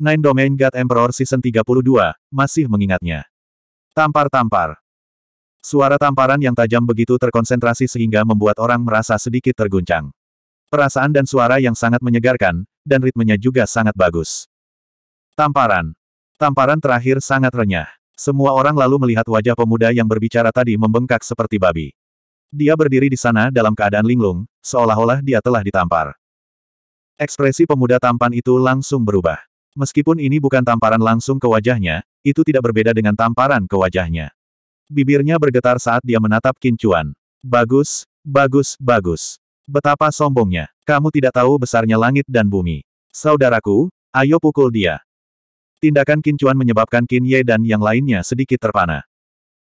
Nine Domain God Emperor Season 32, masih mengingatnya. Tampar-tampar. Suara tamparan yang tajam begitu terkonsentrasi sehingga membuat orang merasa sedikit terguncang. Perasaan dan suara yang sangat menyegarkan, dan ritmenya juga sangat bagus. Tamparan. Tamparan terakhir sangat renyah. Semua orang lalu melihat wajah pemuda yang berbicara tadi membengkak seperti babi. Dia berdiri di sana dalam keadaan linglung, seolah-olah dia telah ditampar. Ekspresi pemuda tampan itu langsung berubah. Meskipun ini bukan tamparan langsung ke wajahnya, itu tidak berbeda dengan tamparan ke wajahnya. Bibirnya bergetar saat dia menatap Kincuan. Bagus, bagus, bagus. Betapa sombongnya. Kamu tidak tahu besarnya langit dan bumi. Saudaraku, ayo pukul dia. Tindakan Kincuan menyebabkan Qin Ye dan yang lainnya sedikit terpana.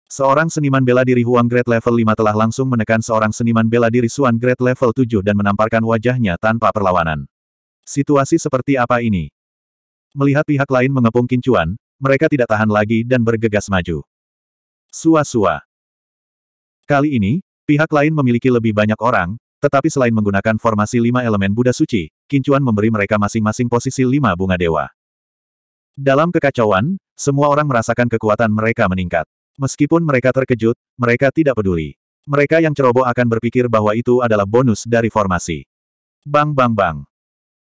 Seorang seniman bela diri Huang Grade Level 5 telah langsung menekan seorang seniman bela diri Suan Grade Level 7 dan menamparkan wajahnya tanpa perlawanan. Situasi seperti apa ini? Melihat pihak lain mengepung kincuan, mereka tidak tahan lagi dan bergegas maju. Sua-sua. Kali ini, pihak lain memiliki lebih banyak orang, tetapi selain menggunakan formasi lima elemen Buddha Suci, Kincuan memberi mereka masing-masing posisi lima bunga dewa. Dalam kekacauan, semua orang merasakan kekuatan mereka meningkat. Meskipun mereka terkejut, mereka tidak peduli. Mereka yang ceroboh akan berpikir bahwa itu adalah bonus dari formasi. Bang bang bang.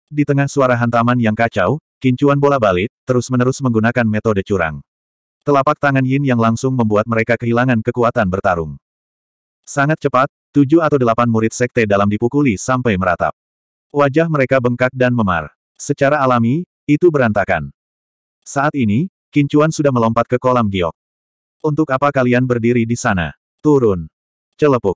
Di tengah suara hantaman yang kacau, Kincuan bola balik, terus-menerus menggunakan metode curang. Telapak tangan Yin yang langsung membuat mereka kehilangan kekuatan bertarung. Sangat cepat, tujuh atau delapan murid sekte dalam dipukuli sampai meratap. Wajah mereka bengkak dan memar. Secara alami, itu berantakan. Saat ini, Kincuan sudah melompat ke kolam giok. Untuk apa kalian berdiri di sana? Turun. Celepuk.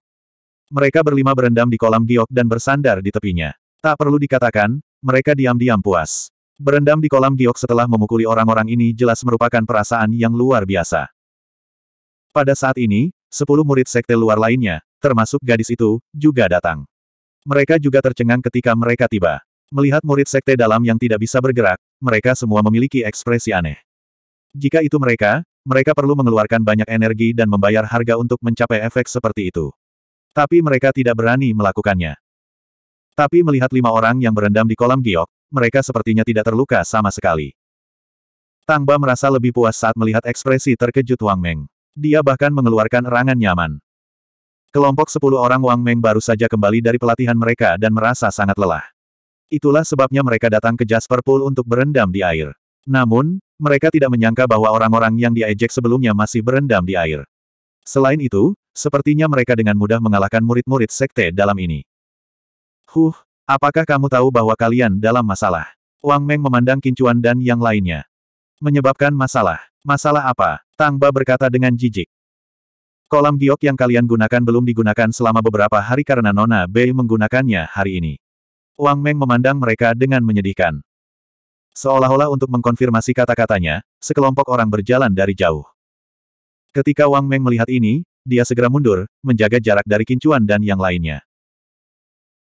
Mereka berlima berendam di kolam giok dan bersandar di tepinya. Tak perlu dikatakan, mereka diam-diam puas. Berendam di kolam giok setelah memukuli orang-orang ini jelas merupakan perasaan yang luar biasa. Pada saat ini, sepuluh murid sekte luar lainnya, termasuk gadis itu, juga datang. Mereka juga tercengang ketika mereka tiba. Melihat murid sekte dalam yang tidak bisa bergerak, mereka semua memiliki ekspresi aneh. Jika itu mereka, mereka perlu mengeluarkan banyak energi dan membayar harga untuk mencapai efek seperti itu. Tapi mereka tidak berani melakukannya. Tapi melihat lima orang yang berendam di kolam giok, mereka sepertinya tidak terluka sama sekali. Tang Ba merasa lebih puas saat melihat ekspresi terkejut Wang Meng. Dia bahkan mengeluarkan erangan nyaman. Kelompok sepuluh orang Wang Meng baru saja kembali dari pelatihan mereka dan merasa sangat lelah. Itulah sebabnya mereka datang ke Jasper Pool untuk berendam di air. Namun, mereka tidak menyangka bahwa orang-orang yang diejek sebelumnya masih berendam di air. Selain itu, sepertinya mereka dengan mudah mengalahkan murid-murid sekte dalam ini. Huh, Apakah kamu tahu bahwa kalian dalam masalah? Wang Meng memandang Kincuan dan yang lainnya. Menyebabkan masalah. Masalah apa? Tang Ba berkata dengan jijik. Kolam giok yang kalian gunakan belum digunakan selama beberapa hari karena Nona Bei menggunakannya hari ini. Wang Meng memandang mereka dengan menyedihkan. Seolah-olah untuk mengkonfirmasi kata-katanya, sekelompok orang berjalan dari jauh. Ketika Wang Meng melihat ini, dia segera mundur, menjaga jarak dari Kincuan dan yang lainnya.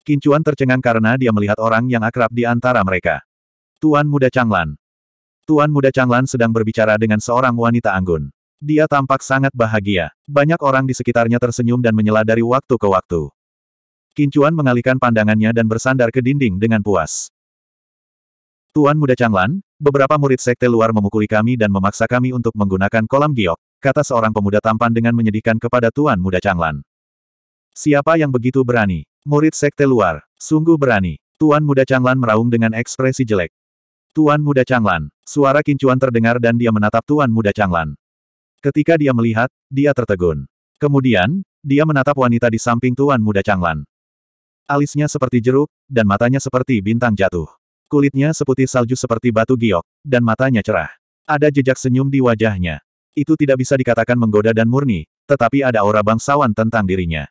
Kincuan tercengang karena dia melihat orang yang akrab di antara mereka. Tuan Muda Changlan. Tuan Muda Changlan sedang berbicara dengan seorang wanita anggun. Dia tampak sangat bahagia. Banyak orang di sekitarnya tersenyum dan menyela dari waktu ke waktu. Kincuan mengalihkan pandangannya dan bersandar ke dinding dengan puas. Tuan Muda Changlan, beberapa murid sekte luar memukuli kami dan memaksa kami untuk menggunakan kolam giok, kata seorang pemuda tampan dengan menyedihkan kepada Tuan Muda Changlan. Siapa yang begitu berani? Murid sekte luar, sungguh berani. Tuan muda Changlan meraung dengan ekspresi jelek. Tuan muda Changlan, suara kincuan terdengar dan dia menatap tuan muda Changlan. Ketika dia melihat, dia tertegun. Kemudian, dia menatap wanita di samping tuan muda Changlan. Alisnya seperti jeruk, dan matanya seperti bintang jatuh. Kulitnya seputih salju seperti batu giok, dan matanya cerah. Ada jejak senyum di wajahnya. Itu tidak bisa dikatakan menggoda dan murni, tetapi ada aura bangsawan tentang dirinya.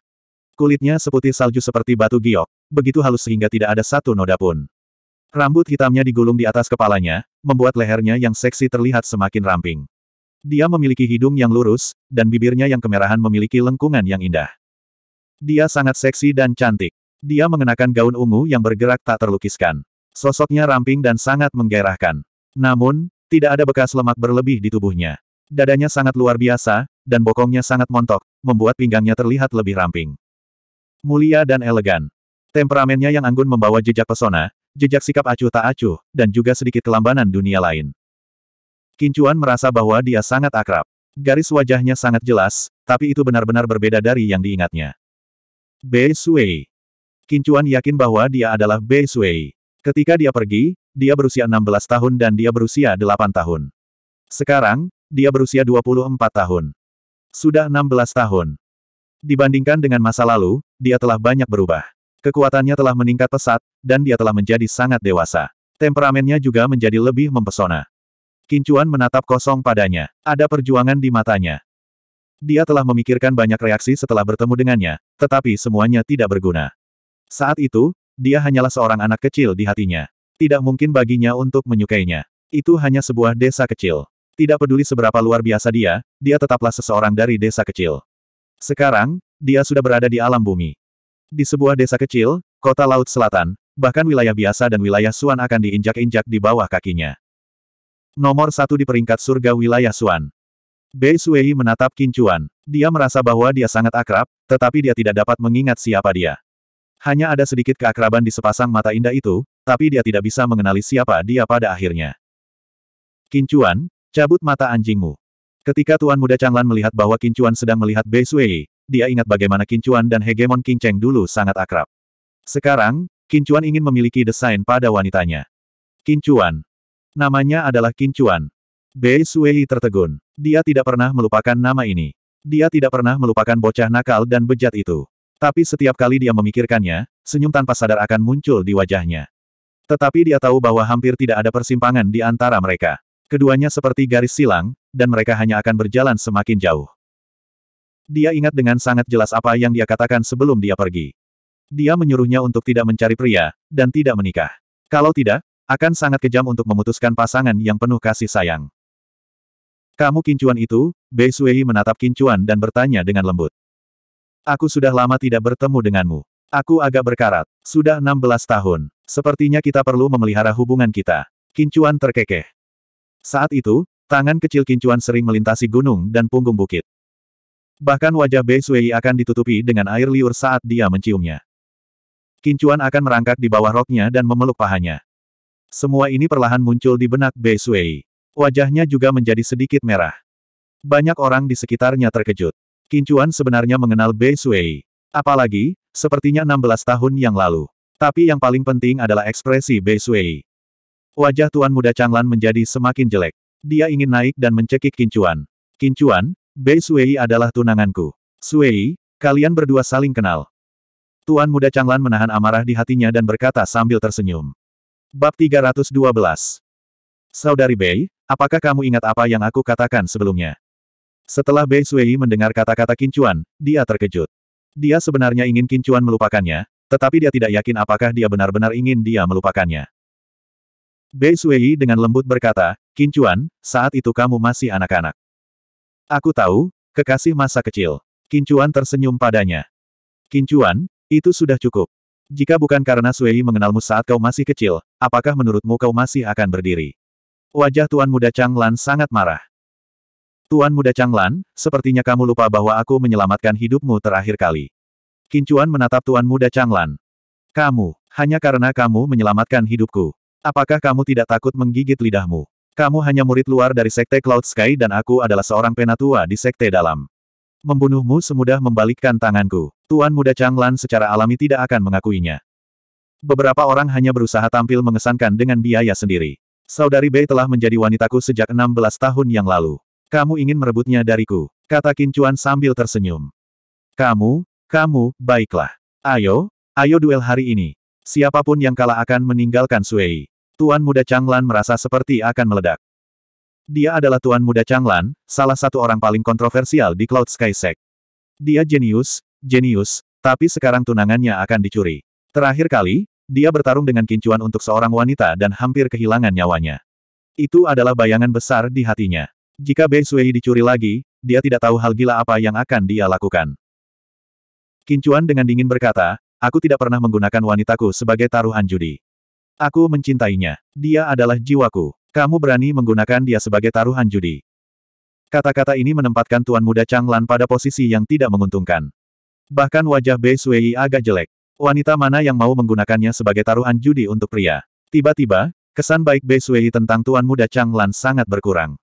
Kulitnya seputih salju seperti batu giok, begitu halus sehingga tidak ada satu noda pun. Rambut hitamnya digulung di atas kepalanya, membuat lehernya yang seksi terlihat semakin ramping. Dia memiliki hidung yang lurus, dan bibirnya yang kemerahan memiliki lengkungan yang indah. Dia sangat seksi dan cantik. Dia mengenakan gaun ungu yang bergerak tak terlukiskan. Sosoknya ramping dan sangat menggairahkan. Namun, tidak ada bekas lemak berlebih di tubuhnya. Dadanya sangat luar biasa, dan bokongnya sangat montok, membuat pinggangnya terlihat lebih ramping. Mulia dan elegan. Temperamennya yang anggun membawa jejak pesona, jejak sikap acuh tak acuh, dan juga sedikit kelambanan dunia lain. Kincuan merasa bahwa dia sangat akrab. Garis wajahnya sangat jelas, tapi itu benar-benar berbeda dari yang diingatnya. Bei Sui. Kincuan yakin bahwa dia adalah Bei Sui. Ketika dia pergi, dia berusia 16 tahun dan dia berusia 8 tahun. Sekarang, dia berusia 24 tahun. Sudah 16 tahun. Dibandingkan dengan masa lalu, dia telah banyak berubah. Kekuatannya telah meningkat pesat, dan dia telah menjadi sangat dewasa. Temperamennya juga menjadi lebih mempesona. Kincuan menatap kosong padanya. Ada perjuangan di matanya. Dia telah memikirkan banyak reaksi setelah bertemu dengannya, tetapi semuanya tidak berguna. Saat itu, dia hanyalah seorang anak kecil di hatinya. Tidak mungkin baginya untuk menyukainya. Itu hanya sebuah desa kecil. Tidak peduli seberapa luar biasa dia, dia tetaplah seseorang dari desa kecil. Sekarang, dia sudah berada di alam bumi. Di sebuah desa kecil, kota laut selatan, bahkan wilayah biasa dan wilayah Suan akan diinjak-injak di bawah kakinya. Nomor satu di peringkat surga wilayah Suan. Bei Suei menatap Kincuan. Dia merasa bahwa dia sangat akrab, tetapi dia tidak dapat mengingat siapa dia. Hanya ada sedikit keakraban di sepasang mata indah itu, tapi dia tidak bisa mengenali siapa dia pada akhirnya. Kincuan, cabut mata anjingmu. Ketika Tuan Muda Changlan melihat bahwa Kincuan sedang melihat Bei Sui, dia ingat bagaimana Kincuan dan hegemon Kinceng dulu sangat akrab. Sekarang, Kincuan ingin memiliki desain pada wanitanya. Kincuan. Namanya adalah Kincuan. Bei Sui tertegun. Dia tidak pernah melupakan nama ini. Dia tidak pernah melupakan bocah nakal dan bejat itu. Tapi setiap kali dia memikirkannya, senyum tanpa sadar akan muncul di wajahnya. Tetapi dia tahu bahwa hampir tidak ada persimpangan di antara mereka. Keduanya seperti garis silang, dan mereka hanya akan berjalan semakin jauh. Dia ingat dengan sangat jelas apa yang dia katakan sebelum dia pergi. Dia menyuruhnya untuk tidak mencari pria, dan tidak menikah. Kalau tidak, akan sangat kejam untuk memutuskan pasangan yang penuh kasih sayang. Kamu kincuan itu, Bei Suei menatap kincuan dan bertanya dengan lembut. Aku sudah lama tidak bertemu denganmu. Aku agak berkarat. Sudah 16 tahun. Sepertinya kita perlu memelihara hubungan kita. Kincuan terkekeh. Saat itu, Tangan kecil kincuan sering melintasi gunung dan punggung bukit. Bahkan wajah Bei Sui akan ditutupi dengan air liur saat dia menciumnya. Kincuan akan merangkak di bawah roknya dan memeluk pahanya. Semua ini perlahan muncul di benak Bei Sui. Wajahnya juga menjadi sedikit merah. Banyak orang di sekitarnya terkejut. Kincuan sebenarnya mengenal Bei Sui. Apalagi, sepertinya 16 tahun yang lalu. Tapi yang paling penting adalah ekspresi Bei Sui. Wajah Tuan Muda Changlan menjadi semakin jelek. Dia ingin naik dan mencekik Kincuan. Kincuan, Bei Sui adalah tunanganku. Sui, kalian berdua saling kenal. Tuan muda Changlan menahan amarah di hatinya dan berkata sambil tersenyum. Bab 312 Saudari Bei, apakah kamu ingat apa yang aku katakan sebelumnya? Setelah Bei Sui mendengar kata-kata Kincuan, dia terkejut. Dia sebenarnya ingin Kincuan melupakannya, tetapi dia tidak yakin apakah dia benar-benar ingin dia melupakannya. Bei Sui dengan lembut berkata, Kincuan, saat itu kamu masih anak-anak. Aku tahu, kekasih masa kecil. Kincuan tersenyum padanya. Kincuan, itu sudah cukup. Jika bukan karena Sui mengenalmu saat kau masih kecil, apakah menurutmu kau masih akan berdiri? Wajah Tuan Muda Changlan sangat marah. Tuan Muda Changlan, sepertinya kamu lupa bahwa aku menyelamatkan hidupmu terakhir kali. Kincuan menatap Tuan Muda Changlan. Kamu, hanya karena kamu menyelamatkan hidupku. Apakah kamu tidak takut menggigit lidahmu? Kamu hanya murid luar dari Sekte Cloud Sky dan aku adalah seorang penatua di Sekte Dalam. Membunuhmu semudah membalikkan tanganku. Tuan muda Changlan secara alami tidak akan mengakuinya. Beberapa orang hanya berusaha tampil mengesankan dengan biaya sendiri. Saudari Bei telah menjadi wanitaku sejak 16 tahun yang lalu. Kamu ingin merebutnya dariku, kata Kincuan sambil tersenyum. Kamu, kamu, baiklah. Ayo, ayo duel hari ini. Siapapun yang kalah akan meninggalkan Suei. Tuan Muda Changlan merasa seperti akan meledak. Dia adalah Tuan Muda Changlan, salah satu orang paling kontroversial di Cloud Sky Sect. Dia jenius, jenius, tapi sekarang tunangannya akan dicuri. Terakhir kali, dia bertarung dengan kincuan untuk seorang wanita dan hampir kehilangan nyawanya. Itu adalah bayangan besar di hatinya. Jika Bei Sui dicuri lagi, dia tidak tahu hal gila apa yang akan dia lakukan. Kincuan dengan dingin berkata, aku tidak pernah menggunakan wanitaku sebagai taruhan judi. Aku mencintainya. Dia adalah jiwaku. Kamu berani menggunakan dia sebagai taruhan judi. Kata-kata ini menempatkan Tuan Muda Changlan pada posisi yang tidak menguntungkan. Bahkan wajah Bei Suiyi agak jelek. Wanita mana yang mau menggunakannya sebagai taruhan judi untuk pria? Tiba-tiba, kesan baik Bei Suiyi tentang Tuan Muda Changlan sangat berkurang.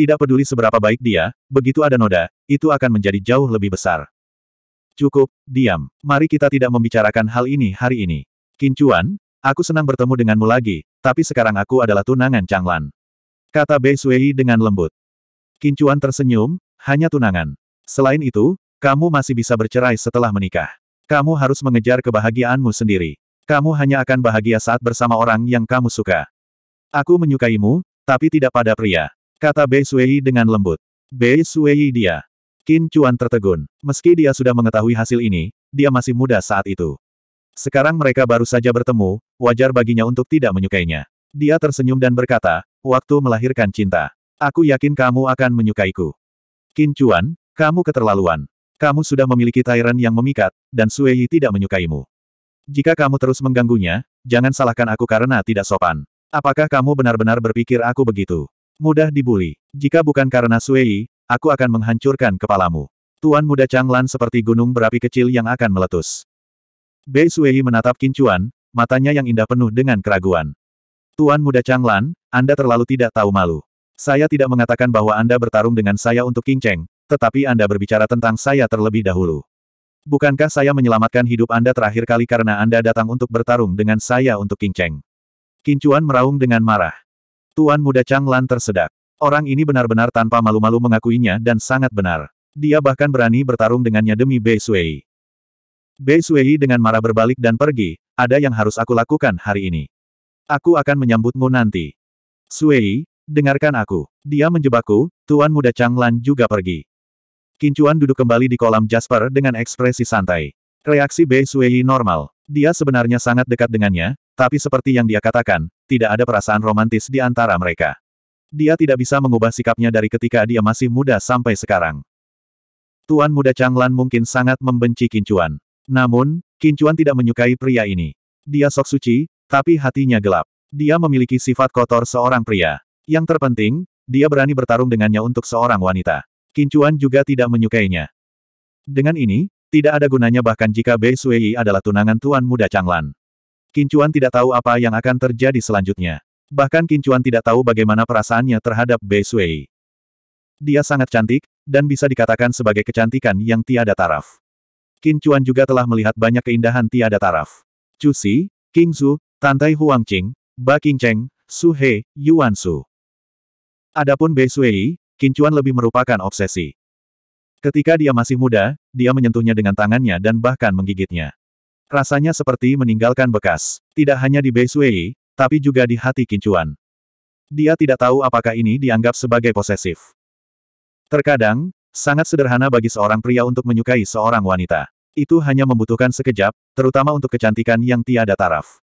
Tidak peduli seberapa baik dia, begitu ada noda, itu akan menjadi jauh lebih besar. Cukup, diam. Mari kita tidak membicarakan hal ini hari ini. Kincuan, Aku senang bertemu denganmu lagi, tapi sekarang aku adalah tunangan Changlan. Kata Bei Sui dengan lembut. Kincuan tersenyum, hanya tunangan. Selain itu, kamu masih bisa bercerai setelah menikah. Kamu harus mengejar kebahagiaanmu sendiri. Kamu hanya akan bahagia saat bersama orang yang kamu suka. Aku menyukaimu, tapi tidak pada pria. Kata Bei Sui dengan lembut. Bei Sui dia. Kincuan tertegun. Meski dia sudah mengetahui hasil ini, dia masih muda saat itu. Sekarang mereka baru saja bertemu, wajar baginya untuk tidak menyukainya. Dia tersenyum dan berkata, waktu melahirkan cinta. Aku yakin kamu akan menyukaiku. Qin Chuan, kamu keterlaluan. Kamu sudah memiliki Tyrant yang memikat, dan Sue Yi tidak menyukaimu. Jika kamu terus mengganggunya, jangan salahkan aku karena tidak sopan. Apakah kamu benar-benar berpikir aku begitu? Mudah dibully. Jika bukan karena Sue Yi, aku akan menghancurkan kepalamu. Tuan muda Changlan seperti gunung berapi kecil yang akan meletus. Bei Sui menatap Kincuan, matanya yang indah penuh dengan keraguan. Tuan muda Changlan, Anda terlalu tidak tahu malu. Saya tidak mengatakan bahwa Anda bertarung dengan saya untuk kinceng, tetapi Anda berbicara tentang saya terlebih dahulu. Bukankah saya menyelamatkan hidup Anda terakhir kali karena Anda datang untuk bertarung dengan saya untuk kinceng? Cheng? Kincuan meraung dengan marah. Tuan muda Changlan tersedak. Orang ini benar-benar tanpa malu-malu mengakuinya dan sangat benar. Dia bahkan berani bertarung dengannya demi Bei Sui. Bei Suihi dengan marah berbalik dan pergi, ada yang harus aku lakukan hari ini. Aku akan menyambutmu nanti. Suihi, dengarkan aku. Dia menjebakku, Tuan Muda Changlan juga pergi. Kincuan duduk kembali di kolam Jasper dengan ekspresi santai. Reaksi Bei Suihi normal. Dia sebenarnya sangat dekat dengannya, tapi seperti yang dia katakan, tidak ada perasaan romantis di antara mereka. Dia tidak bisa mengubah sikapnya dari ketika dia masih muda sampai sekarang. Tuan Muda Changlan mungkin sangat membenci Kincuan. Namun, Kincuan tidak menyukai pria ini. Dia sok suci, tapi hatinya gelap. Dia memiliki sifat kotor seorang pria. Yang terpenting, dia berani bertarung dengannya untuk seorang wanita. Kincuan juga tidak menyukainya. Dengan ini, tidak ada gunanya bahkan jika Bei Sui adalah tunangan tuan muda Changlan. Kincuan tidak tahu apa yang akan terjadi selanjutnya. Bahkan Kincuan tidak tahu bagaimana perasaannya terhadap Bei Sui. Dia sangat cantik, dan bisa dikatakan sebagai kecantikan yang tiada taraf. Qin Chuan juga telah melihat banyak keindahan tiada taraf. Chu Si, King Zhu, Tantai Huang Qing, Ba King Cheng, Su He, Yuan Su. Adapun Bei Sui, Qin Chuan lebih merupakan obsesi. Ketika dia masih muda, dia menyentuhnya dengan tangannya dan bahkan menggigitnya. Rasanya seperti meninggalkan bekas, tidak hanya di Bei Sui, tapi juga di hati Qin Chuan. Dia tidak tahu apakah ini dianggap sebagai posesif. Terkadang, Sangat sederhana bagi seorang pria untuk menyukai seorang wanita. Itu hanya membutuhkan sekejap, terutama untuk kecantikan yang tiada taraf.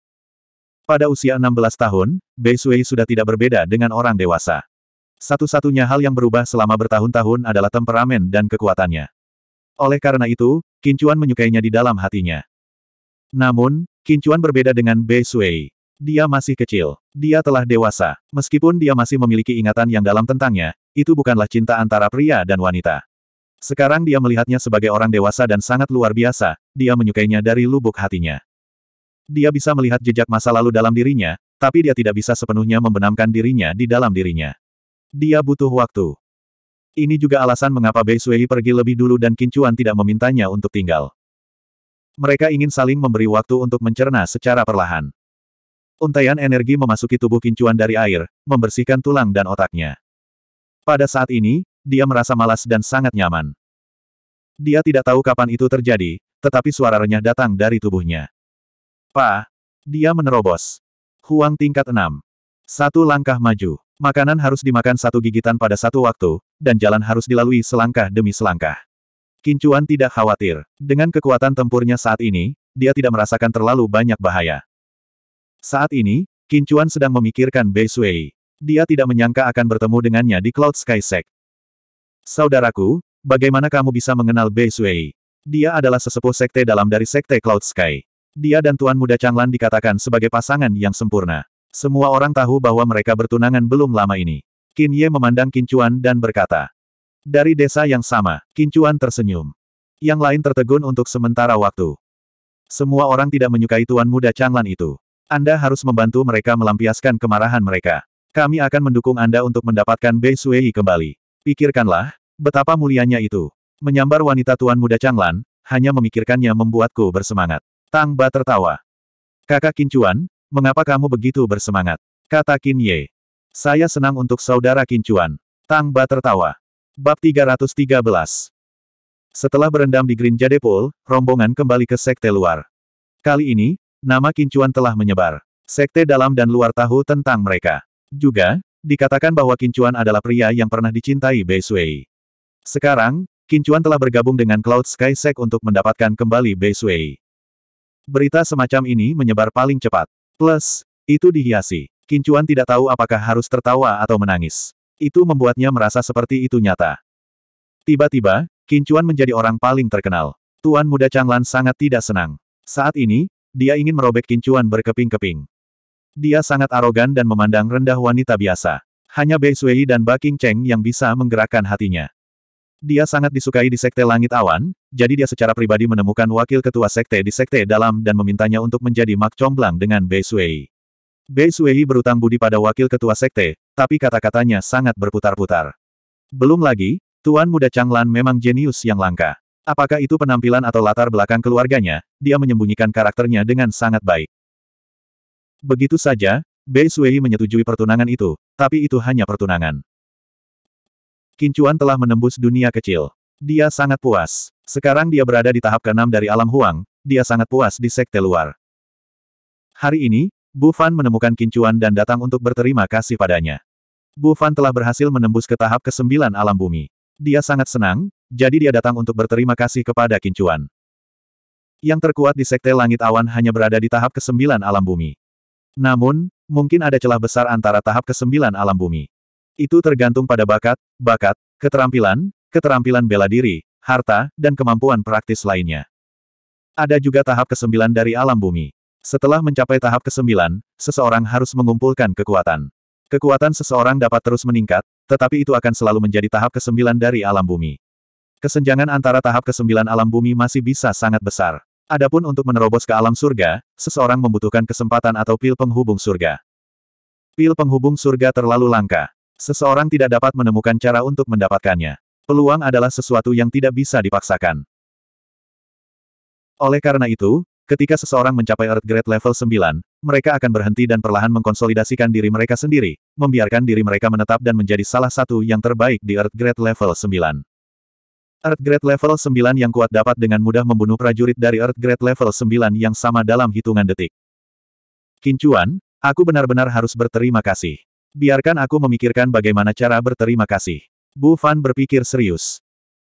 Pada usia 16 tahun, Bei Sui sudah tidak berbeda dengan orang dewasa. Satu-satunya hal yang berubah selama bertahun-tahun adalah temperamen dan kekuatannya. Oleh karena itu, Kincuan menyukainya di dalam hatinya. Namun, Kincuan berbeda dengan Bei Sui. Dia masih kecil. Dia telah dewasa. Meskipun dia masih memiliki ingatan yang dalam tentangnya, itu bukanlah cinta antara pria dan wanita. Sekarang dia melihatnya sebagai orang dewasa dan sangat luar biasa, dia menyukainya dari lubuk hatinya. Dia bisa melihat jejak masa lalu dalam dirinya, tapi dia tidak bisa sepenuhnya membenamkan dirinya di dalam dirinya. Dia butuh waktu. Ini juga alasan mengapa Bei Sui pergi lebih dulu dan Kincuan tidak memintanya untuk tinggal. Mereka ingin saling memberi waktu untuk mencerna secara perlahan. Untaian energi memasuki tubuh kincuan dari air, membersihkan tulang dan otaknya. Pada saat ini, dia merasa malas dan sangat nyaman. Dia tidak tahu kapan itu terjadi, tetapi suara renyah datang dari tubuhnya. Pa! Dia menerobos. Huang tingkat enam. Satu langkah maju. Makanan harus dimakan satu gigitan pada satu waktu, dan jalan harus dilalui selangkah demi selangkah. Kincuan tidak khawatir. Dengan kekuatan tempurnya saat ini, dia tidak merasakan terlalu banyak bahaya. Saat ini, Kincuan sedang memikirkan Bei Sui. Dia tidak menyangka akan bertemu dengannya di Cloud Sky Sek. Saudaraku, bagaimana kamu bisa mengenal Bei Sui? Dia adalah sesepuh sekte dalam dari sekte Cloud Sky. Dia dan Tuan Muda Changlan dikatakan sebagai pasangan yang sempurna. Semua orang tahu bahwa mereka bertunangan belum lama ini. Qin Ye memandang Kincuan dan berkata. Dari desa yang sama, Kincuan tersenyum. Yang lain tertegun untuk sementara waktu. Semua orang tidak menyukai Tuan Muda Changlan itu. Anda harus membantu mereka melampiaskan kemarahan mereka. Kami akan mendukung Anda untuk mendapatkan Bei Suei kembali. Pikirkanlah, betapa mulianya itu. Menyambar wanita tuan muda Changlan, hanya memikirkannya membuatku bersemangat. Tang Ba tertawa. Kakak Qin Chuan, mengapa kamu begitu bersemangat? Kata Qin Ye. Saya senang untuk saudara Qin Chuan. Tang Ba tertawa. Bab 313 Setelah berendam di Green Jade Pool, rombongan kembali ke sekte luar. Kali ini, Nama Kincuan telah menyebar. Sekte dalam dan luar tahu tentang mereka. Juga, dikatakan bahwa Kincuan adalah pria yang pernah dicintai Bei Sui. Sekarang, Kincuan telah bergabung dengan Cloud Sky Sek untuk mendapatkan kembali Bei Sui. Berita semacam ini menyebar paling cepat. Plus, itu dihiasi. Kincuan tidak tahu apakah harus tertawa atau menangis. Itu membuatnya merasa seperti itu nyata. Tiba-tiba, Kincuan menjadi orang paling terkenal. Tuan muda Changlan sangat tidak senang. Saat ini, dia ingin merobek kincuan berkeping-keping. Dia sangat arogan dan memandang rendah wanita biasa. Hanya Bei Sui dan Ba King Cheng yang bisa menggerakkan hatinya. Dia sangat disukai di Sekte Langit Awan, jadi dia secara pribadi menemukan wakil ketua Sekte di Sekte Dalam dan memintanya untuk menjadi mak comblang dengan Bei Sui. Bei Sui berutang budi pada wakil ketua Sekte, tapi kata-katanya sangat berputar-putar. Belum lagi, Tuan Muda Changlan memang jenius yang langka. Apakah itu penampilan atau latar belakang keluarganya, dia menyembunyikan karakternya dengan sangat baik. Begitu saja, Bei Suei menyetujui pertunangan itu, tapi itu hanya pertunangan. Kincuan telah menembus dunia kecil. Dia sangat puas. Sekarang dia berada di tahap keenam dari alam huang, dia sangat puas di sekte luar. Hari ini, Bu Fan menemukan Kincuan dan datang untuk berterima kasih padanya. Bu Fan telah berhasil menembus ke tahap kesembilan alam bumi. Dia sangat senang, jadi dia datang untuk berterima kasih kepada Kincuan. Yang terkuat di Sekte Langit Awan hanya berada di tahap kesembilan alam bumi. Namun, mungkin ada celah besar antara tahap kesembilan alam bumi. Itu tergantung pada bakat, bakat, keterampilan, keterampilan bela diri, harta, dan kemampuan praktis lainnya. Ada juga tahap kesembilan dari alam bumi. Setelah mencapai tahap kesembilan, seseorang harus mengumpulkan kekuatan. Kekuatan seseorang dapat terus meningkat, tetapi itu akan selalu menjadi tahap kesembilan dari alam bumi. Kesenjangan antara tahap kesembilan alam bumi masih bisa sangat besar. Adapun untuk menerobos ke alam surga, seseorang membutuhkan kesempatan atau pil penghubung surga. Pil penghubung surga terlalu langka. Seseorang tidak dapat menemukan cara untuk mendapatkannya. Peluang adalah sesuatu yang tidak bisa dipaksakan. Oleh karena itu, Ketika seseorang mencapai Earth Grade level 9, mereka akan berhenti dan perlahan mengkonsolidasikan diri mereka sendiri, membiarkan diri mereka menetap dan menjadi salah satu yang terbaik di Earth Grade level 9. Earth Grade level 9 yang kuat dapat dengan mudah membunuh prajurit dari Earth Grade level 9 yang sama dalam hitungan detik. Kincuan, aku benar-benar harus berterima kasih. Biarkan aku memikirkan bagaimana cara berterima kasih. Bu Fan berpikir serius.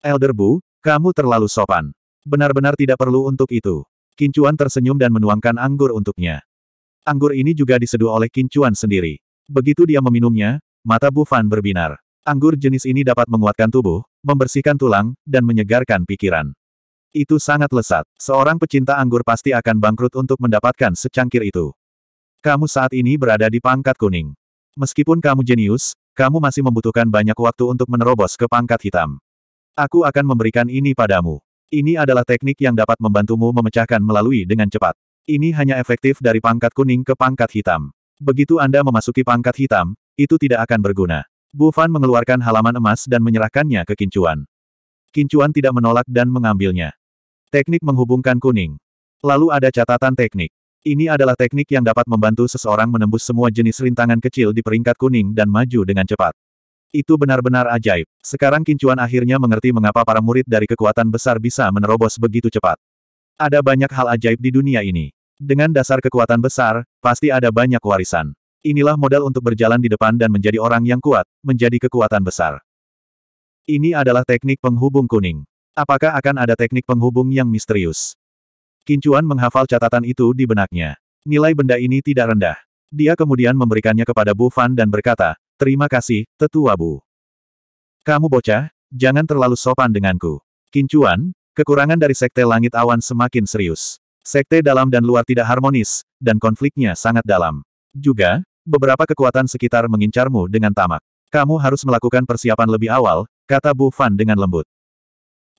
Elder Bu, kamu terlalu sopan. Benar-benar tidak perlu untuk itu. Kincuan tersenyum dan menuangkan anggur untuknya. Anggur ini juga diseduh oleh Kincuan sendiri. Begitu dia meminumnya, mata Bufan berbinar. Anggur jenis ini dapat menguatkan tubuh, membersihkan tulang, dan menyegarkan pikiran. Itu sangat lesat. Seorang pecinta anggur pasti akan bangkrut untuk mendapatkan secangkir itu. Kamu saat ini berada di pangkat kuning. Meskipun kamu jenius, kamu masih membutuhkan banyak waktu untuk menerobos ke pangkat hitam. Aku akan memberikan ini padamu. Ini adalah teknik yang dapat membantumu memecahkan melalui dengan cepat. Ini hanya efektif dari pangkat kuning ke pangkat hitam. Begitu Anda memasuki pangkat hitam, itu tidak akan berguna. Bu Fan mengeluarkan halaman emas dan menyerahkannya ke Kincuan. Kincuan tidak menolak dan mengambilnya. Teknik menghubungkan kuning. Lalu ada catatan teknik. Ini adalah teknik yang dapat membantu seseorang menembus semua jenis rintangan kecil di peringkat kuning dan maju dengan cepat. Itu benar-benar ajaib. Sekarang Kincuan akhirnya mengerti mengapa para murid dari kekuatan besar bisa menerobos begitu cepat. Ada banyak hal ajaib di dunia ini. Dengan dasar kekuatan besar, pasti ada banyak warisan. Inilah modal untuk berjalan di depan dan menjadi orang yang kuat, menjadi kekuatan besar. Ini adalah teknik penghubung kuning. Apakah akan ada teknik penghubung yang misterius? Kincuan menghafal catatan itu di benaknya. Nilai benda ini tidak rendah. Dia kemudian memberikannya kepada Bu Fan dan berkata, Terima kasih, tetua Bu. Kamu bocah, jangan terlalu sopan denganku. Kincuan, kekurangan dari Sekte Langit Awan semakin serius. Sekte dalam dan luar tidak harmonis, dan konfliknya sangat dalam. Juga, beberapa kekuatan sekitar mengincarmu dengan tamak. Kamu harus melakukan persiapan lebih awal, kata Bu Fan dengan lembut.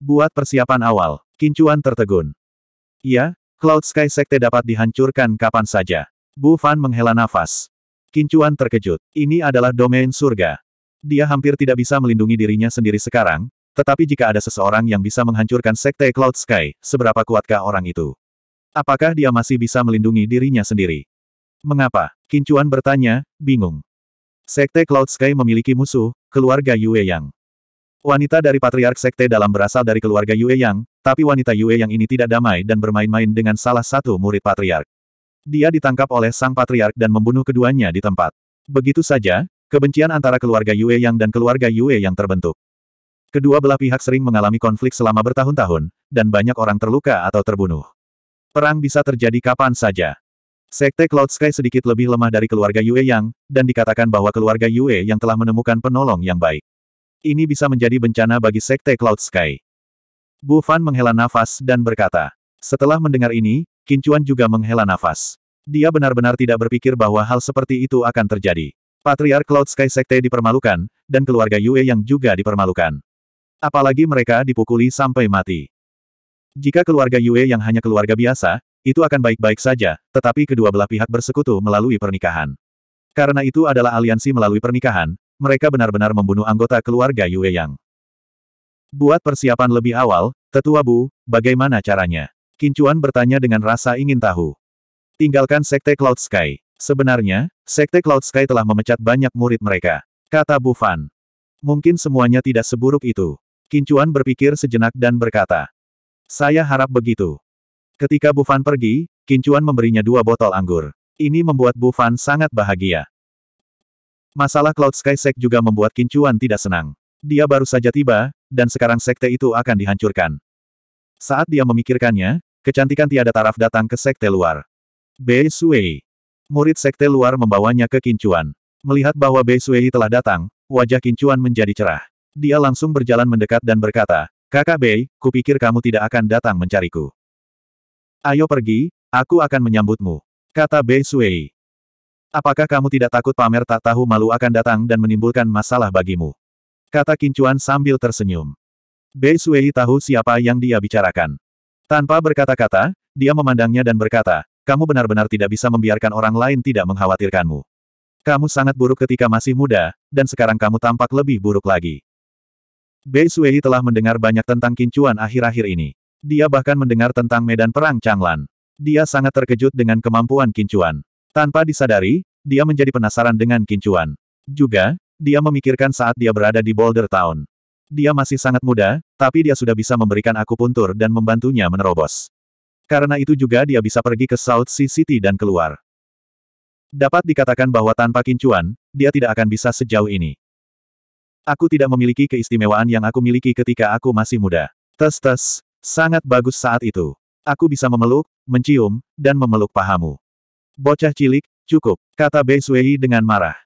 Buat persiapan awal, Kincuan tertegun. Iya, Cloud Sky Sekte dapat dihancurkan kapan saja. Bu Fan menghela nafas. Kincuan terkejut. Ini adalah domain surga. Dia hampir tidak bisa melindungi dirinya sendiri sekarang, tetapi jika ada seseorang yang bisa menghancurkan Sekte Cloud Sky, seberapa kuatkah orang itu? Apakah dia masih bisa melindungi dirinya sendiri? Mengapa? Kincuan bertanya, bingung. Sekte Cloud Sky memiliki musuh, keluarga Yue Yang. Wanita dari Patriark Sekte dalam berasal dari keluarga Yue Yang, tapi wanita Yue Yang ini tidak damai dan bermain-main dengan salah satu murid Patriark. Dia ditangkap oleh sang patriark dan membunuh keduanya di tempat. Begitu saja, kebencian antara keluarga Yue Yang dan keluarga Yue Yang terbentuk. Kedua belah pihak sering mengalami konflik selama bertahun-tahun, dan banyak orang terluka atau terbunuh. Perang bisa terjadi kapan saja. Sekte Cloud Sky sedikit lebih lemah dari keluarga Yue Yang, dan dikatakan bahwa keluarga Yue Yang telah menemukan penolong yang baik. Ini bisa menjadi bencana bagi Sekte Cloud Sky. Bu Fan menghela nafas dan berkata, setelah mendengar ini, Kincuan juga menghela nafas. Dia benar-benar tidak berpikir bahwa hal seperti itu akan terjadi. Patriark Cloud Sky Sekte dipermalukan, dan keluarga Yue yang juga dipermalukan. Apalagi mereka dipukuli sampai mati. Jika keluarga Yue yang hanya keluarga biasa, itu akan baik-baik saja, tetapi kedua belah pihak bersekutu melalui pernikahan. Karena itu adalah aliansi melalui pernikahan, mereka benar-benar membunuh anggota keluarga Yue Yang. Buat persiapan lebih awal, Tetua Bu, bagaimana caranya? Kincuan bertanya dengan rasa ingin tahu. Tinggalkan Sekte Cloud Sky. Sebenarnya, Sekte Cloud Sky telah memecat banyak murid mereka. Kata Bu Fan. Mungkin semuanya tidak seburuk itu. Kincuan berpikir sejenak dan berkata. Saya harap begitu. Ketika Bu Fan pergi, Kincuan memberinya dua botol anggur. Ini membuat Bu Fan sangat bahagia. Masalah Cloud Sky Sek juga membuat Kincuan tidak senang. Dia baru saja tiba, dan sekarang sekte itu akan dihancurkan. Saat dia memikirkannya, kecantikan tiada taraf datang ke sekte luar. Bei Sui. Murid sekte luar membawanya ke Kincuan. Melihat bahwa Bei Sui telah datang, wajah Kincuan menjadi cerah. Dia langsung berjalan mendekat dan berkata, Kakak Bei, kupikir kamu tidak akan datang mencariku. Ayo pergi, aku akan menyambutmu. Kata Bei Sui. Apakah kamu tidak takut pamer tak tahu malu akan datang dan menimbulkan masalah bagimu? Kata Kincuan sambil tersenyum. Bei Sui tahu siapa yang dia bicarakan. Tanpa berkata-kata, dia memandangnya dan berkata, kamu benar-benar tidak bisa membiarkan orang lain tidak mengkhawatirkanmu. Kamu sangat buruk ketika masih muda, dan sekarang kamu tampak lebih buruk lagi. Bei Sui telah mendengar banyak tentang kincuan akhir-akhir ini. Dia bahkan mendengar tentang medan perang Changlan. Dia sangat terkejut dengan kemampuan kincuan. Tanpa disadari, dia menjadi penasaran dengan kincuan. Juga, dia memikirkan saat dia berada di Boulder Town. Dia masih sangat muda, tapi dia sudah bisa memberikan aku puntur dan membantunya menerobos. Karena itu juga dia bisa pergi ke South Sea City dan keluar. Dapat dikatakan bahwa tanpa kincuan, dia tidak akan bisa sejauh ini. Aku tidak memiliki keistimewaan yang aku miliki ketika aku masih muda. Tes-tes, sangat bagus saat itu. Aku bisa memeluk, mencium, dan memeluk pahamu. Bocah cilik, cukup, kata Bei Sui dengan marah.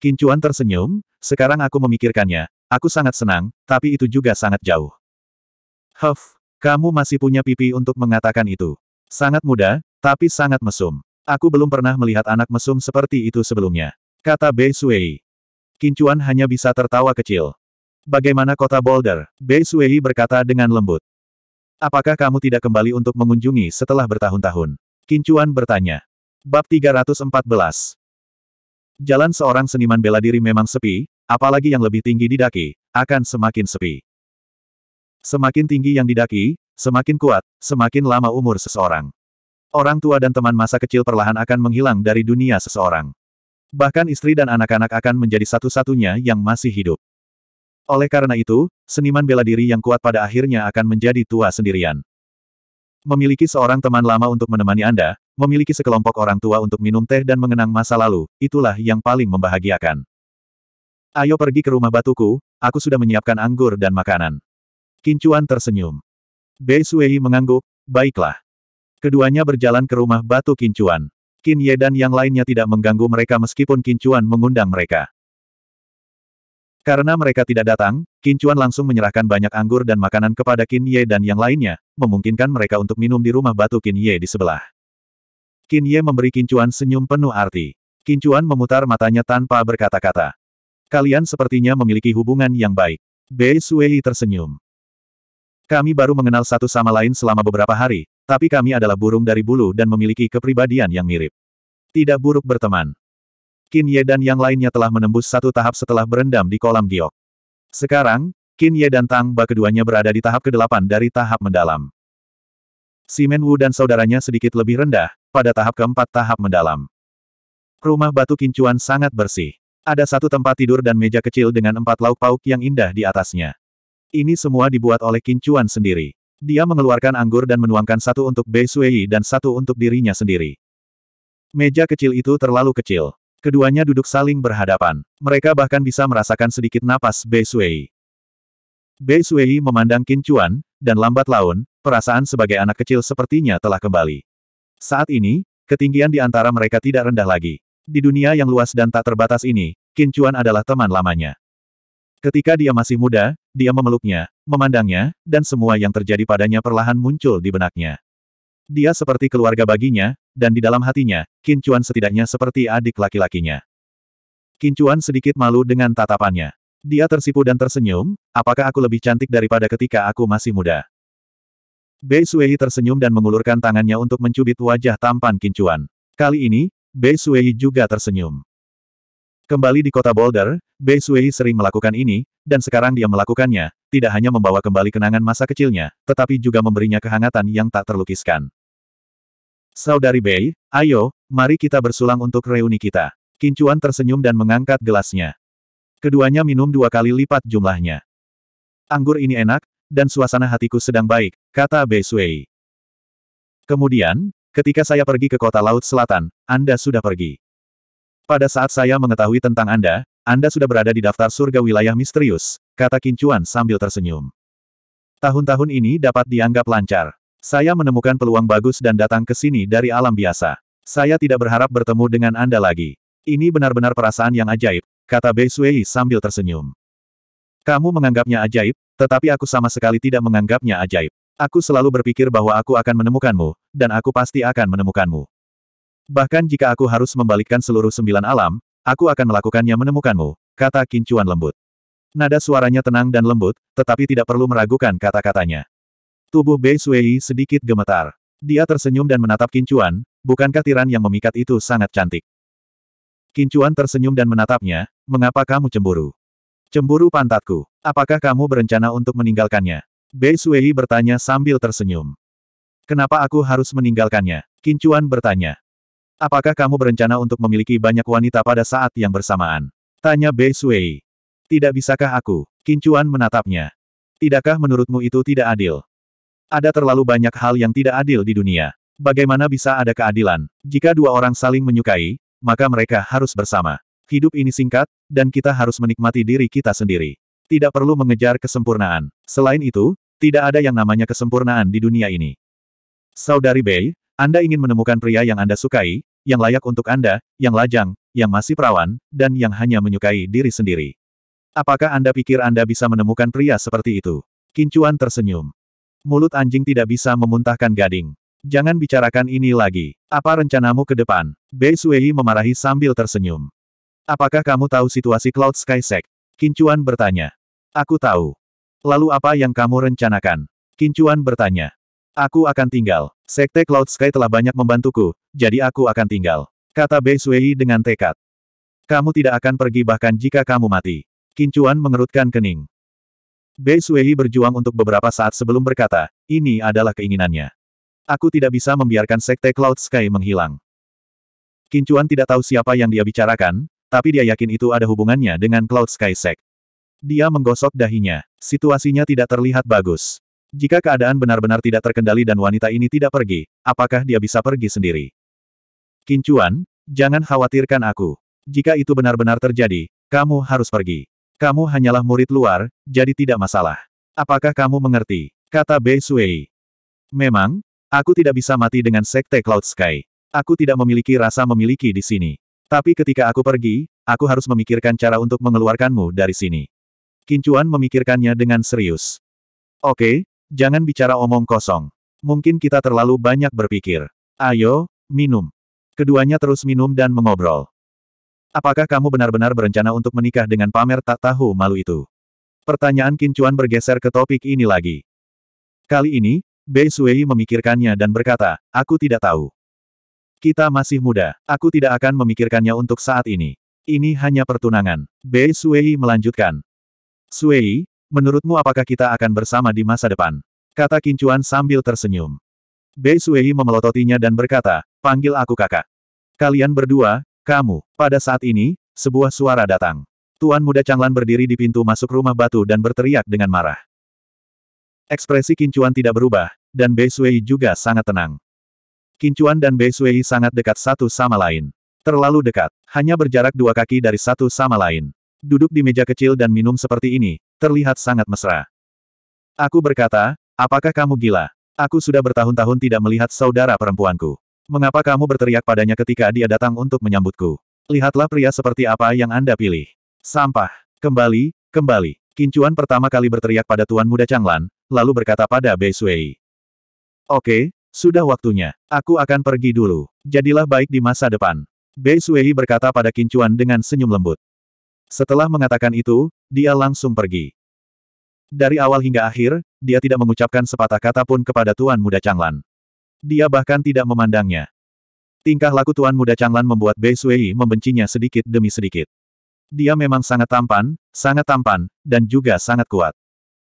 Kincuan tersenyum, sekarang aku memikirkannya, Aku sangat senang, tapi itu juga sangat jauh. Huff, kamu masih punya pipi untuk mengatakan itu. Sangat muda, tapi sangat mesum. Aku belum pernah melihat anak mesum seperti itu sebelumnya. Kata Bei Suei. Kincuan hanya bisa tertawa kecil. Bagaimana kota Boulder? Bei Suei berkata dengan lembut. Apakah kamu tidak kembali untuk mengunjungi setelah bertahun-tahun? Kincuan bertanya. Bab 314 Jalan seorang seniman bela diri memang sepi, Apalagi yang lebih tinggi didaki, akan semakin sepi. Semakin tinggi yang didaki, semakin kuat, semakin lama umur seseorang. Orang tua dan teman masa kecil perlahan akan menghilang dari dunia seseorang. Bahkan istri dan anak-anak akan menjadi satu-satunya yang masih hidup. Oleh karena itu, seniman bela diri yang kuat pada akhirnya akan menjadi tua sendirian. Memiliki seorang teman lama untuk menemani Anda, memiliki sekelompok orang tua untuk minum teh dan mengenang masa lalu, itulah yang paling membahagiakan. Ayo pergi ke rumah batuku, aku sudah menyiapkan anggur dan makanan. Kincuan tersenyum. Bei Suei mengangguk, baiklah. Keduanya berjalan ke rumah batu Kincuan. Qin Ye dan yang lainnya tidak mengganggu mereka meskipun Kincuan mengundang mereka. Karena mereka tidak datang, Kincuan langsung menyerahkan banyak anggur dan makanan kepada Qin Ye dan yang lainnya, memungkinkan mereka untuk minum di rumah batu Qin Ye di sebelah. Qin Ye memberi Kincuan senyum penuh arti. Kincuan memutar matanya tanpa berkata-kata. Kalian sepertinya memiliki hubungan yang baik. Bei Suei tersenyum. Kami baru mengenal satu sama lain selama beberapa hari, tapi kami adalah burung dari bulu dan memiliki kepribadian yang mirip. Tidak buruk berteman. Qin Ye dan yang lainnya telah menembus satu tahap setelah berendam di kolam giok. Sekarang, Qin Ye dan Tang Ba keduanya berada di tahap kedelapan dari tahap mendalam. Simen Wu dan saudaranya sedikit lebih rendah, pada tahap keempat tahap mendalam. Rumah batu kincuan sangat bersih. Ada satu tempat tidur dan meja kecil dengan empat lauk pauk yang indah di atasnya. Ini semua dibuat oleh Kincuan sendiri. Dia mengeluarkan anggur dan menuangkan satu untuk Bei Sui dan satu untuk dirinya sendiri. Meja kecil itu terlalu kecil. Keduanya duduk saling berhadapan. Mereka bahkan bisa merasakan sedikit napas Bei Sui. Bei Sui memandang Kincuan, dan lambat laun, perasaan sebagai anak kecil sepertinya telah kembali. Saat ini, ketinggian di antara mereka tidak rendah lagi. Di dunia yang luas dan tak terbatas ini, Qin Chuan adalah teman lamanya. Ketika dia masih muda, dia memeluknya, memandangnya, dan semua yang terjadi padanya perlahan muncul di benaknya. Dia seperti keluarga baginya, dan di dalam hatinya, Qin Chuan setidaknya seperti adik laki-lakinya. Qin Chuan sedikit malu dengan tatapannya. Dia tersipu dan tersenyum, apakah aku lebih cantik daripada ketika aku masih muda? Bei Suehi tersenyum dan mengulurkan tangannya untuk mencubit wajah tampan Qin Chuan. Kali ini, Bei Sui juga tersenyum. Kembali di kota Boulder, Bei Sui sering melakukan ini, dan sekarang dia melakukannya, tidak hanya membawa kembali kenangan masa kecilnya, tetapi juga memberinya kehangatan yang tak terlukiskan. Saudari Bei, ayo, mari kita bersulang untuk reuni kita. Kincuan tersenyum dan mengangkat gelasnya. Keduanya minum dua kali lipat jumlahnya. Anggur ini enak, dan suasana hatiku sedang baik, kata Bei Sui. Kemudian, Ketika saya pergi ke kota laut selatan, Anda sudah pergi. Pada saat saya mengetahui tentang Anda, Anda sudah berada di daftar surga wilayah misterius, kata Kincuan sambil tersenyum. Tahun-tahun ini dapat dianggap lancar. Saya menemukan peluang bagus dan datang ke sini dari alam biasa. Saya tidak berharap bertemu dengan Anda lagi. Ini benar-benar perasaan yang ajaib, kata Bei Sui sambil tersenyum. Kamu menganggapnya ajaib, tetapi aku sama sekali tidak menganggapnya ajaib. Aku selalu berpikir bahwa aku akan menemukanmu, dan aku pasti akan menemukanmu. Bahkan jika aku harus membalikkan seluruh sembilan alam, aku akan melakukannya menemukanmu, kata Kincuan lembut. Nada suaranya tenang dan lembut, tetapi tidak perlu meragukan kata-katanya. Tubuh Bei Suei sedikit gemetar. Dia tersenyum dan menatap Kincuan, bukankah tiran yang memikat itu sangat cantik? Kincuan tersenyum dan menatapnya, mengapa kamu cemburu? Cemburu pantatku, apakah kamu berencana untuk meninggalkannya? Bei Suei bertanya sambil tersenyum. Kenapa aku harus meninggalkannya? Kincuan bertanya. Apakah kamu berencana untuk memiliki banyak wanita pada saat yang bersamaan? Tanya Bei Suei. Tidak bisakah aku? Kincuan menatapnya. Tidakkah menurutmu itu tidak adil? Ada terlalu banyak hal yang tidak adil di dunia. Bagaimana bisa ada keadilan? Jika dua orang saling menyukai, maka mereka harus bersama. Hidup ini singkat, dan kita harus menikmati diri kita sendiri. Tidak perlu mengejar kesempurnaan. Selain itu, tidak ada yang namanya kesempurnaan di dunia ini. Saudari Bei, Anda ingin menemukan pria yang Anda sukai, yang layak untuk Anda, yang lajang, yang masih perawan, dan yang hanya menyukai diri sendiri. Apakah Anda pikir Anda bisa menemukan pria seperti itu? Kincuan tersenyum. Mulut anjing tidak bisa memuntahkan gading. Jangan bicarakan ini lagi. Apa rencanamu ke depan? Bei Suei memarahi sambil tersenyum. Apakah kamu tahu situasi Cloud Sky Sect? Kincuan bertanya. Aku tahu. Lalu apa yang kamu rencanakan? Kincuan bertanya. Aku akan tinggal. Sekte Cloud Sky telah banyak membantuku, jadi aku akan tinggal. Kata Bei Sui dengan tekad. Kamu tidak akan pergi bahkan jika kamu mati. Kincuan mengerutkan kening. Bei Sui berjuang untuk beberapa saat sebelum berkata, ini adalah keinginannya. Aku tidak bisa membiarkan Sekte Cloud Sky menghilang. Kincuan tidak tahu siapa yang dia bicarakan, tapi dia yakin itu ada hubungannya dengan Cloud Sky Sek. Dia menggosok dahinya situasinya tidak terlihat bagus. Jika keadaan benar-benar tidak terkendali dan wanita ini tidak pergi, apakah dia bisa pergi sendiri? Kincuan, jangan khawatirkan aku. Jika itu benar-benar terjadi, kamu harus pergi. Kamu hanyalah murid luar, jadi tidak masalah. Apakah kamu mengerti? Kata Bei Sui. Memang, aku tidak bisa mati dengan Sekte Cloud Sky. Aku tidak memiliki rasa memiliki di sini. Tapi ketika aku pergi, aku harus memikirkan cara untuk mengeluarkanmu dari sini. Kincuan memikirkannya dengan serius. Oke, jangan bicara omong kosong. Mungkin kita terlalu banyak berpikir. Ayo, minum. Keduanya terus minum dan mengobrol. Apakah kamu benar-benar berencana untuk menikah dengan pamer tak tahu malu itu? Pertanyaan Kincuan bergeser ke topik ini lagi. Kali ini, Bei Suei memikirkannya dan berkata, aku tidak tahu. Kita masih muda, aku tidak akan memikirkannya untuk saat ini. Ini hanya pertunangan. Bei Suei melanjutkan, Suei, menurutmu apakah kita akan bersama di masa depan? Kata Kincuan sambil tersenyum. Bei Suei memelototinya dan berkata, panggil aku kakak. Kalian berdua, kamu, pada saat ini, sebuah suara datang. Tuan muda Changlan berdiri di pintu masuk rumah batu dan berteriak dengan marah. Ekspresi Kincuan tidak berubah, dan Bei Suei juga sangat tenang. Kincuan dan Bei Suei sangat dekat satu sama lain. Terlalu dekat, hanya berjarak dua kaki dari satu sama lain duduk di meja kecil dan minum seperti ini, terlihat sangat mesra. Aku berkata, apakah kamu gila? Aku sudah bertahun-tahun tidak melihat saudara perempuanku. Mengapa kamu berteriak padanya ketika dia datang untuk menyambutku? Lihatlah pria seperti apa yang Anda pilih. Sampah. Kembali, kembali. Kincuan pertama kali berteriak pada Tuan Muda Changlan, lalu berkata pada Bei Sui. Oke, sudah waktunya. Aku akan pergi dulu. Jadilah baik di masa depan. Bei suei berkata pada Kincuan dengan senyum lembut. Setelah mengatakan itu, dia langsung pergi. Dari awal hingga akhir, dia tidak mengucapkan sepatah kata pun kepada Tuan Muda Changlan. Dia bahkan tidak memandangnya. Tingkah laku Tuan Muda Changlan membuat Bei Sui membencinya sedikit demi sedikit. Dia memang sangat tampan, sangat tampan, dan juga sangat kuat.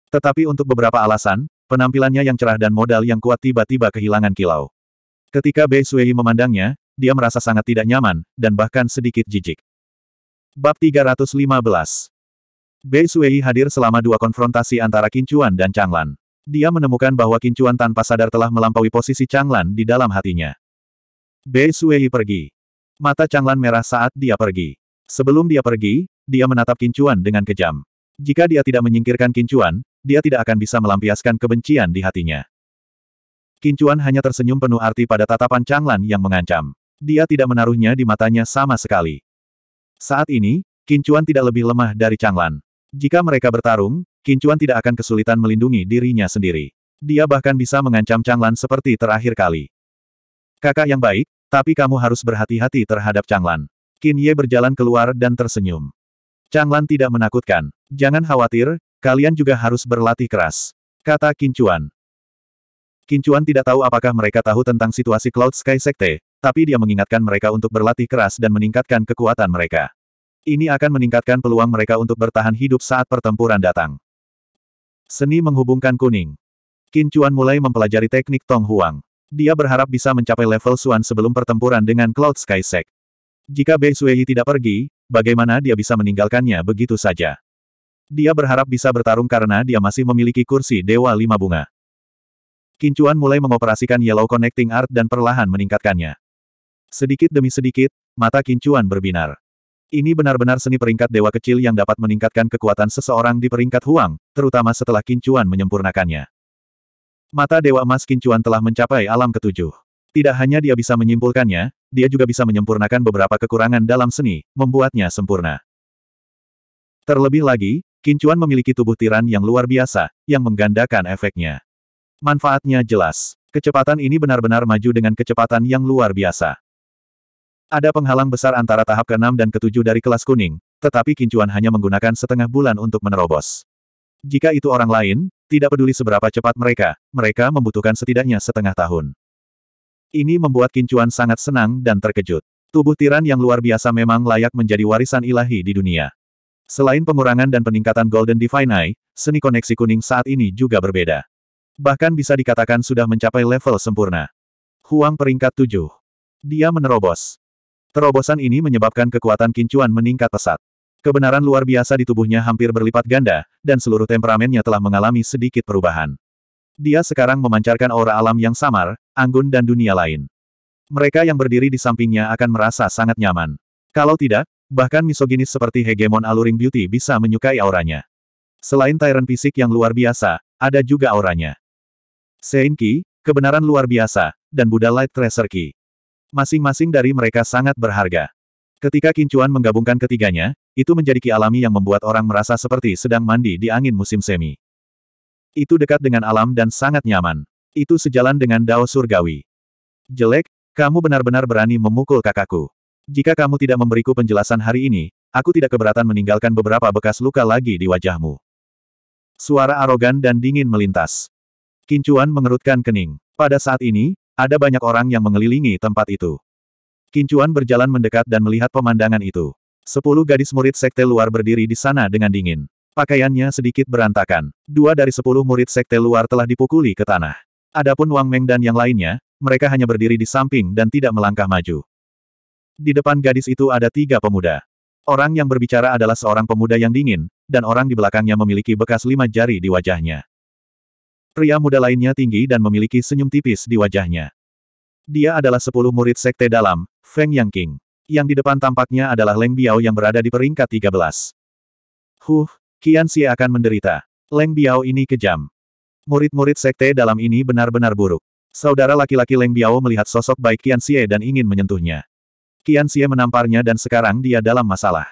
Tetapi untuk beberapa alasan, penampilannya yang cerah dan modal yang kuat tiba-tiba kehilangan kilau. Ketika Bei Sui memandangnya, dia merasa sangat tidak nyaman, dan bahkan sedikit jijik. Bab 315 Bei Suei hadir selama dua konfrontasi antara Kincuan dan Changlan. Dia menemukan bahwa Kincuan tanpa sadar telah melampaui posisi Changlan di dalam hatinya. Bei Suei pergi. Mata Changlan merah saat dia pergi. Sebelum dia pergi, dia menatap Kincuan dengan kejam. Jika dia tidak menyingkirkan Kincuan, dia tidak akan bisa melampiaskan kebencian di hatinya. Kincuan hanya tersenyum penuh arti pada tatapan Changlan yang mengancam. Dia tidak menaruhnya di matanya sama sekali. Saat ini, Kincuan tidak lebih lemah dari Changlan. Jika mereka bertarung, Kincuan tidak akan kesulitan melindungi dirinya sendiri. Dia bahkan bisa mengancam Changlan seperti terakhir kali. Kakak yang baik, tapi kamu harus berhati-hati terhadap Changlan. Qin Ye berjalan keluar dan tersenyum. Changlan tidak menakutkan. Jangan khawatir, kalian juga harus berlatih keras. Kata Kincuan. Kincuan tidak tahu apakah mereka tahu tentang situasi Cloud Sky Sekte, tapi dia mengingatkan mereka untuk berlatih keras dan meningkatkan kekuatan mereka. Ini akan meningkatkan peluang mereka untuk bertahan hidup saat pertempuran datang. Seni menghubungkan kuning. Kincuan mulai mempelajari teknik Tong Huang. Dia berharap bisa mencapai level Suan sebelum pertempuran dengan Cloud Sky Sect. Jika Bei Suyi tidak pergi, bagaimana dia bisa meninggalkannya begitu saja? Dia berharap bisa bertarung karena dia masih memiliki kursi Dewa Lima Bunga. Kincuan mulai mengoperasikan Yellow Connecting Art dan perlahan meningkatkannya. Sedikit demi sedikit, mata kincuan berbinar. Ini benar-benar seni peringkat dewa kecil yang dapat meningkatkan kekuatan seseorang di peringkat huang, terutama setelah kincuan menyempurnakannya. Mata dewa emas kincuan telah mencapai alam ketujuh. Tidak hanya dia bisa menyimpulkannya, dia juga bisa menyempurnakan beberapa kekurangan dalam seni, membuatnya sempurna. Terlebih lagi, kincuan memiliki tubuh tiran yang luar biasa, yang menggandakan efeknya. Manfaatnya jelas. Kecepatan ini benar-benar maju dengan kecepatan yang luar biasa. Ada penghalang besar antara tahap ke-6 dan ke-7 dari kelas kuning, tetapi Kincuan hanya menggunakan setengah bulan untuk menerobos. Jika itu orang lain, tidak peduli seberapa cepat mereka, mereka membutuhkan setidaknya setengah tahun. Ini membuat Kincuan sangat senang dan terkejut. Tubuh tiran yang luar biasa memang layak menjadi warisan ilahi di dunia. Selain pengurangan dan peningkatan Golden Divine Eye, seni koneksi kuning saat ini juga berbeda. Bahkan bisa dikatakan sudah mencapai level sempurna. Huang peringkat 7. Dia menerobos. Terobosan ini menyebabkan kekuatan kincuan meningkat pesat. Kebenaran luar biasa di tubuhnya hampir berlipat ganda, dan seluruh temperamennya telah mengalami sedikit perubahan. Dia sekarang memancarkan aura alam yang samar, anggun dan dunia lain. Mereka yang berdiri di sampingnya akan merasa sangat nyaman. Kalau tidak, bahkan misoginis seperti hegemon aluring beauty bisa menyukai auranya. Selain tyrant fisik yang luar biasa, ada juga auranya. Seinki, kebenaran luar biasa, dan Buddha Light Tracer Masing-masing dari mereka sangat berharga. Ketika Kincuan menggabungkan ketiganya, itu menjadi ki alami yang membuat orang merasa seperti sedang mandi di angin musim semi. Itu dekat dengan alam dan sangat nyaman. Itu sejalan dengan dao surgawi. Jelek, kamu benar-benar berani memukul kakakku. Jika kamu tidak memberiku penjelasan hari ini, aku tidak keberatan meninggalkan beberapa bekas luka lagi di wajahmu. Suara arogan dan dingin melintas. Kincuan mengerutkan kening. Pada saat ini, ada banyak orang yang mengelilingi tempat itu. Kincuan berjalan mendekat dan melihat pemandangan itu. Sepuluh gadis murid sekte luar berdiri di sana dengan dingin. Pakaiannya sedikit berantakan. Dua dari sepuluh murid sekte luar telah dipukuli ke tanah. Adapun Wang Meng dan yang lainnya, mereka hanya berdiri di samping dan tidak melangkah maju. Di depan gadis itu ada tiga pemuda. Orang yang berbicara adalah seorang pemuda yang dingin, dan orang di belakangnya memiliki bekas lima jari di wajahnya. Pria muda lainnya tinggi dan memiliki senyum tipis di wajahnya. Dia adalah sepuluh murid sekte dalam, Feng Yang King. Yang di depan tampaknya adalah Leng Biao yang berada di peringkat 13. Huh, Kian Xie akan menderita. Leng Biao ini kejam. Murid-murid sekte dalam ini benar-benar buruk. Saudara laki-laki Leng Biao melihat sosok baik Kian Xie dan ingin menyentuhnya. Kian Xie menamparnya dan sekarang dia dalam masalah.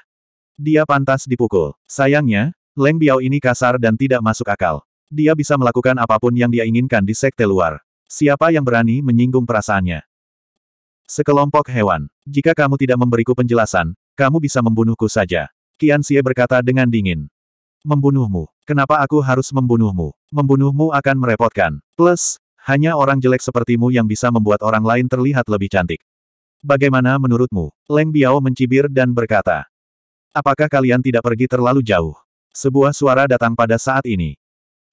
Dia pantas dipukul. Sayangnya, Leng Biao ini kasar dan tidak masuk akal. Dia bisa melakukan apapun yang dia inginkan di sekte luar. Siapa yang berani menyinggung perasaannya? Sekelompok hewan. Jika kamu tidak memberiku penjelasan, kamu bisa membunuhku saja. Kian Xie berkata dengan dingin. Membunuhmu. Kenapa aku harus membunuhmu? Membunuhmu akan merepotkan. Plus, hanya orang jelek sepertimu yang bisa membuat orang lain terlihat lebih cantik. Bagaimana menurutmu? Leng Biao mencibir dan berkata. Apakah kalian tidak pergi terlalu jauh? Sebuah suara datang pada saat ini.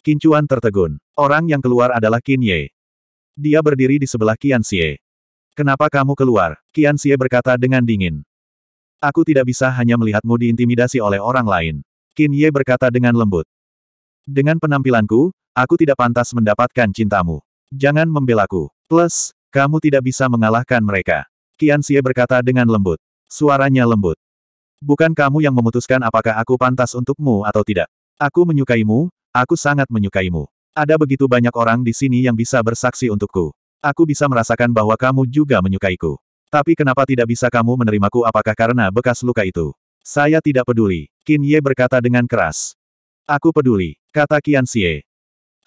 Kincuan tertegun. Orang yang keluar adalah Qin Ye. Dia berdiri di sebelah Qian Xie. Kenapa kamu keluar? Qian Xie berkata dengan dingin. Aku tidak bisa hanya melihatmu diintimidasi oleh orang lain. Qin Ye berkata dengan lembut. Dengan penampilanku, aku tidak pantas mendapatkan cintamu. Jangan membelaku. Plus, kamu tidak bisa mengalahkan mereka. Qian Xie berkata dengan lembut. Suaranya lembut. Bukan kamu yang memutuskan apakah aku pantas untukmu atau tidak. Aku menyukaimu, Aku sangat menyukaimu. Ada begitu banyak orang di sini yang bisa bersaksi untukku. Aku bisa merasakan bahwa kamu juga menyukaiku. Tapi kenapa tidak bisa kamu menerimaku apakah karena bekas luka itu? Saya tidak peduli. Qin Ye berkata dengan keras. Aku peduli, kata Qian Xie.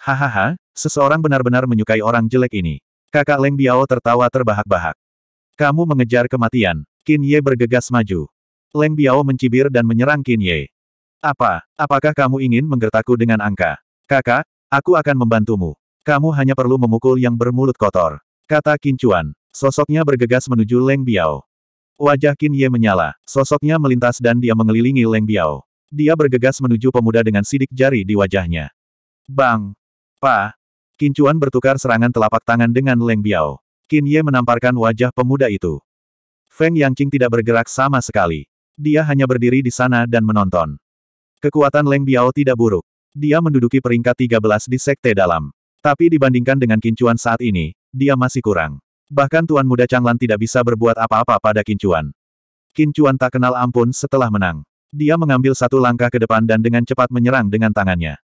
Hahaha, seseorang benar-benar menyukai orang jelek ini. Kakak Leng Biao tertawa terbahak-bahak. Kamu mengejar kematian. Qin Ye bergegas maju. Leng Biao mencibir dan menyerang Qin Ye. Apa, apakah kamu ingin menggertaku dengan angka? Kakak, aku akan membantumu. Kamu hanya perlu memukul yang bermulut kotor. Kata Kincuan. Sosoknya bergegas menuju Leng Biao. Wajah Qin Ye menyala. Sosoknya melintas dan dia mengelilingi Leng Biao. Dia bergegas menuju pemuda dengan sidik jari di wajahnya. Bang! Pa! Kincuan bertukar serangan telapak tangan dengan Leng Biao. Qin Ye menamparkan wajah pemuda itu. Feng Yangqing tidak bergerak sama sekali. Dia hanya berdiri di sana dan menonton. Kekuatan Leng Biao tidak buruk. Dia menduduki peringkat 13 di Sekte Dalam. Tapi dibandingkan dengan Kincuan saat ini, dia masih kurang. Bahkan Tuan Muda Changlan tidak bisa berbuat apa-apa pada Kincuan. Kincuan tak kenal ampun setelah menang. Dia mengambil satu langkah ke depan dan dengan cepat menyerang dengan tangannya.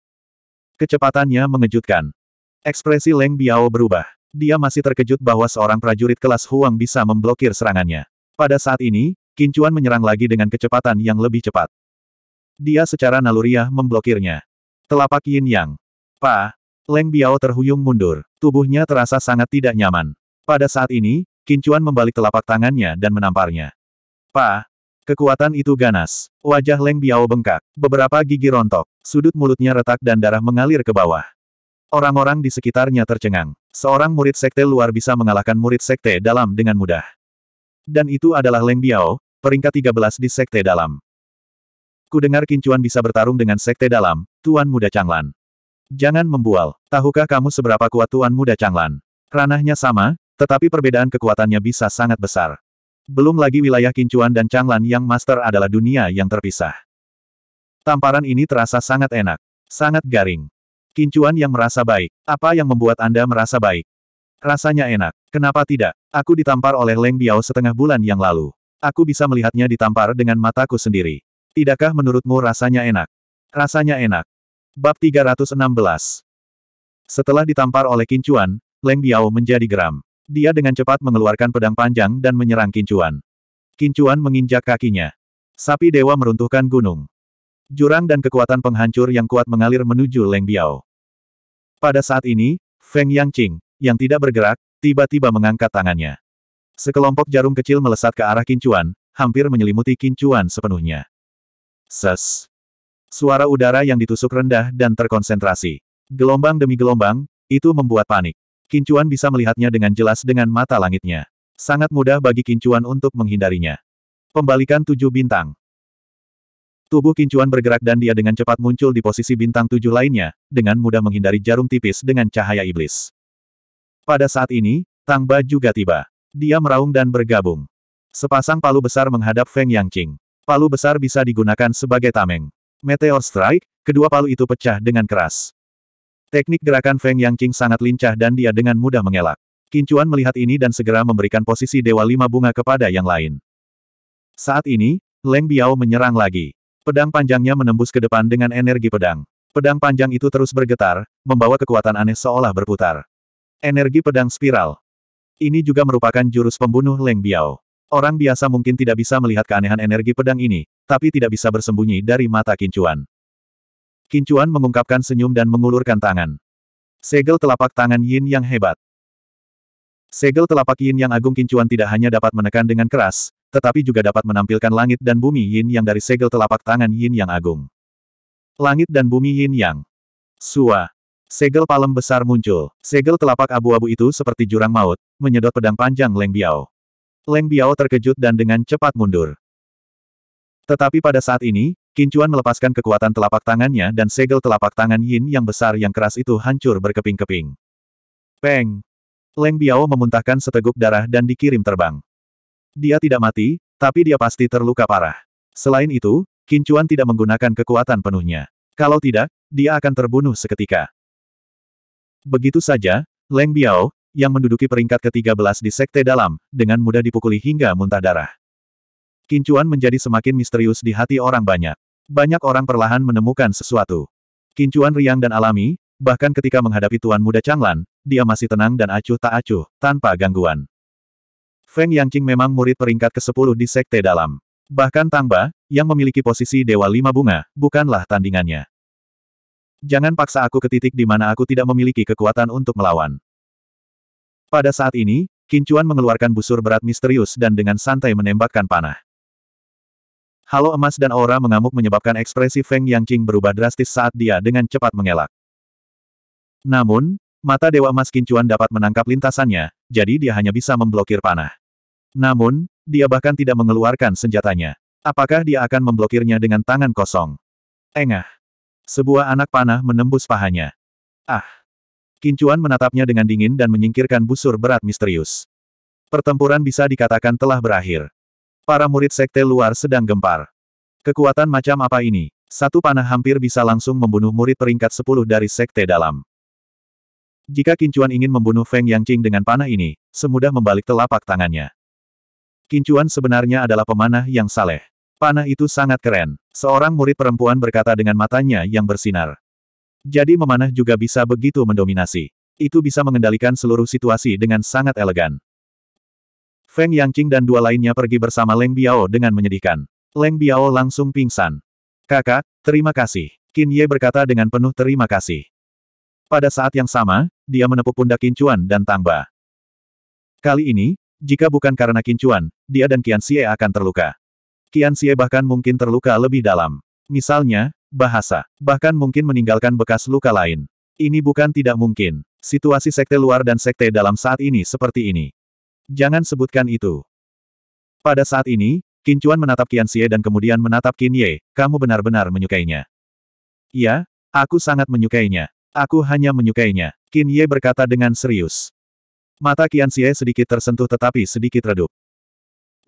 Kecepatannya mengejutkan. Ekspresi Leng Biao berubah. Dia masih terkejut bahwa seorang prajurit kelas Huang bisa memblokir serangannya. Pada saat ini, Kincuan menyerang lagi dengan kecepatan yang lebih cepat. Dia secara naluriah memblokirnya. Telapak yin yang. Pa. Leng Biao terhuyung mundur. Tubuhnya terasa sangat tidak nyaman. Pada saat ini, Kincuan membalik telapak tangannya dan menamparnya. Pa. Kekuatan itu ganas. Wajah Leng Biao bengkak. Beberapa gigi rontok. Sudut mulutnya retak dan darah mengalir ke bawah. Orang-orang di sekitarnya tercengang. Seorang murid sekte luar bisa mengalahkan murid sekte dalam dengan mudah. Dan itu adalah Leng Biao, peringkat 13 di sekte dalam. Ku dengar Kincuan bisa bertarung dengan sekte dalam, Tuan Muda Changlan. Jangan membual. Tahukah kamu seberapa kuat Tuan Muda Changlan? Ranahnya sama, tetapi perbedaan kekuatannya bisa sangat besar. Belum lagi wilayah Kincuan dan Changlan yang master adalah dunia yang terpisah. Tamparan ini terasa sangat enak. Sangat garing. Kincuan yang merasa baik. Apa yang membuat Anda merasa baik? Rasanya enak. Kenapa tidak? Aku ditampar oleh Leng Biao setengah bulan yang lalu. Aku bisa melihatnya ditampar dengan mataku sendiri. Tidakkah menurutmu rasanya enak? Rasanya enak. Bab 316 Setelah ditampar oleh Kincuan, Leng Biao menjadi geram. Dia dengan cepat mengeluarkan pedang panjang dan menyerang Kincuan. Kincuan menginjak kakinya. Sapi dewa meruntuhkan gunung. Jurang dan kekuatan penghancur yang kuat mengalir menuju Leng Biao. Pada saat ini, Feng Yang Qing, yang tidak bergerak, tiba-tiba mengangkat tangannya. Sekelompok jarum kecil melesat ke arah Kincuan, hampir menyelimuti Kincuan sepenuhnya. Ses. Suara udara yang ditusuk rendah dan terkonsentrasi. Gelombang demi gelombang, itu membuat panik. Kincuan bisa melihatnya dengan jelas dengan mata langitnya. Sangat mudah bagi Kincuan untuk menghindarinya. Pembalikan tujuh bintang. Tubuh Kincuan bergerak dan dia dengan cepat muncul di posisi bintang tujuh lainnya, dengan mudah menghindari jarum tipis dengan cahaya iblis. Pada saat ini, Tang Ba juga tiba. Dia meraung dan bergabung. Sepasang palu besar menghadap Feng Yangqing. Palu besar bisa digunakan sebagai tameng. Meteor Strike, kedua palu itu pecah dengan keras. Teknik gerakan Feng Yang King sangat lincah dan dia dengan mudah mengelak. Kincuan melihat ini dan segera memberikan posisi Dewa Lima Bunga kepada yang lain. Saat ini, Leng Biao menyerang lagi. Pedang panjangnya menembus ke depan dengan energi pedang. Pedang panjang itu terus bergetar, membawa kekuatan aneh seolah berputar. Energi pedang spiral. Ini juga merupakan jurus pembunuh Leng Biao. Orang biasa mungkin tidak bisa melihat keanehan energi pedang ini, tapi tidak bisa bersembunyi dari mata Kincuan. Kincuan mengungkapkan senyum dan mengulurkan tangan. Segel telapak tangan Yin yang hebat. Segel telapak Yin yang agung Kincuan tidak hanya dapat menekan dengan keras, tetapi juga dapat menampilkan langit dan bumi Yin yang dari segel telapak tangan Yin yang agung. Langit dan bumi Yin yang. Sua. Segel palem besar muncul. Segel telapak abu-abu itu seperti jurang maut, menyedot pedang panjang Leng Biao. Leng Biao terkejut dan dengan cepat mundur. Tetapi pada saat ini, Kincuan melepaskan kekuatan telapak tangannya dan segel telapak tangan Yin yang besar yang keras itu hancur berkeping-keping. Peng! Leng Biao memuntahkan seteguk darah dan dikirim terbang. Dia tidak mati, tapi dia pasti terluka parah. Selain itu, Kincuan tidak menggunakan kekuatan penuhnya. Kalau tidak, dia akan terbunuh seketika. Begitu saja, Leng Biao, yang menduduki peringkat ke-13 di Sekte Dalam, dengan mudah dipukuli hingga muntah darah. Kincuan menjadi semakin misterius di hati orang banyak. Banyak orang perlahan menemukan sesuatu. Kincuan riang dan alami, bahkan ketika menghadapi tuan muda Changlan, dia masih tenang dan acuh tak acuh, tanpa gangguan. Feng Yangqing memang murid peringkat ke-10 di Sekte Dalam. Bahkan Tangba, yang memiliki posisi Dewa Lima Bunga, bukanlah tandingannya. Jangan paksa aku ke titik di mana aku tidak memiliki kekuatan untuk melawan. Pada saat ini, Kincuan mengeluarkan busur berat misterius dan dengan santai menembakkan panah. Halo emas dan aura mengamuk menyebabkan ekspresi Feng Yangqing berubah drastis saat dia dengan cepat mengelak. Namun, mata Dewa Emas Kincuan dapat menangkap lintasannya, jadi dia hanya bisa memblokir panah. Namun, dia bahkan tidak mengeluarkan senjatanya. Apakah dia akan memblokirnya dengan tangan kosong? Engah. Sebuah anak panah menembus pahanya. Ah. Kincuan menatapnya dengan dingin dan menyingkirkan busur berat misterius. Pertempuran bisa dikatakan telah berakhir. Para murid sekte luar sedang gempar. Kekuatan macam apa ini? Satu panah hampir bisa langsung membunuh murid peringkat 10 dari sekte dalam. Jika Kincuan ingin membunuh Feng Yangqing dengan panah ini, semudah membalik telapak tangannya. Kincuan sebenarnya adalah pemanah yang saleh. Panah itu sangat keren. Seorang murid perempuan berkata dengan matanya yang bersinar. Jadi memanah juga bisa begitu mendominasi. Itu bisa mengendalikan seluruh situasi dengan sangat elegan. Feng Yangqing dan dua lainnya pergi bersama Leng Biao dengan menyedihkan. Leng Biao langsung pingsan. Kakak, terima kasih. Qin Ye berkata dengan penuh terima kasih. Pada saat yang sama, dia menepuk pundak Qin Chuan dan Tangba. Kali ini, jika bukan karena Qin Chuan, dia dan Qian Xie akan terluka. Qian Xie bahkan mungkin terluka lebih dalam. Misalnya, bahasa, bahkan mungkin meninggalkan bekas luka lain. Ini bukan tidak mungkin. Situasi sekte luar dan sekte dalam saat ini seperti ini. Jangan sebutkan itu. Pada saat ini, Kincuan menatap Qian Xie dan kemudian menatap Qin Ye, kamu benar-benar menyukainya. Ya, aku sangat menyukainya. Aku hanya menyukainya, Qin Ye berkata dengan serius. Mata Qian Xie sedikit tersentuh tetapi sedikit redup.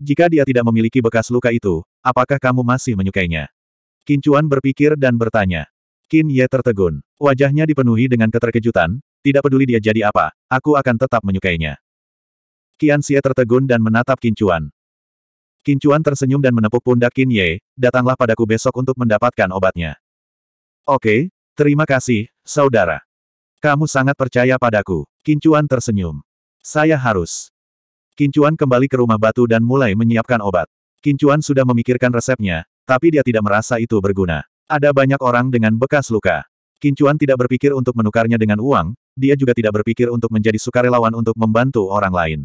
Jika dia tidak memiliki bekas luka itu, apakah kamu masih menyukainya? Kincuan berpikir dan bertanya. Qin Ye tertegun. Wajahnya dipenuhi dengan keterkejutan, tidak peduli dia jadi apa, aku akan tetap menyukainya. Qian Xie tertegun dan menatap Kincuan. Kincuan tersenyum dan menepuk pundak Qin Ye, datanglah padaku besok untuk mendapatkan obatnya. Oke, terima kasih, saudara. Kamu sangat percaya padaku. Kincuan tersenyum. Saya harus. Kincuan kembali ke rumah batu dan mulai menyiapkan obat. Kincuan sudah memikirkan resepnya, tapi dia tidak merasa itu berguna. Ada banyak orang dengan bekas luka. Kincuan tidak berpikir untuk menukarnya dengan uang, dia juga tidak berpikir untuk menjadi sukarelawan untuk membantu orang lain.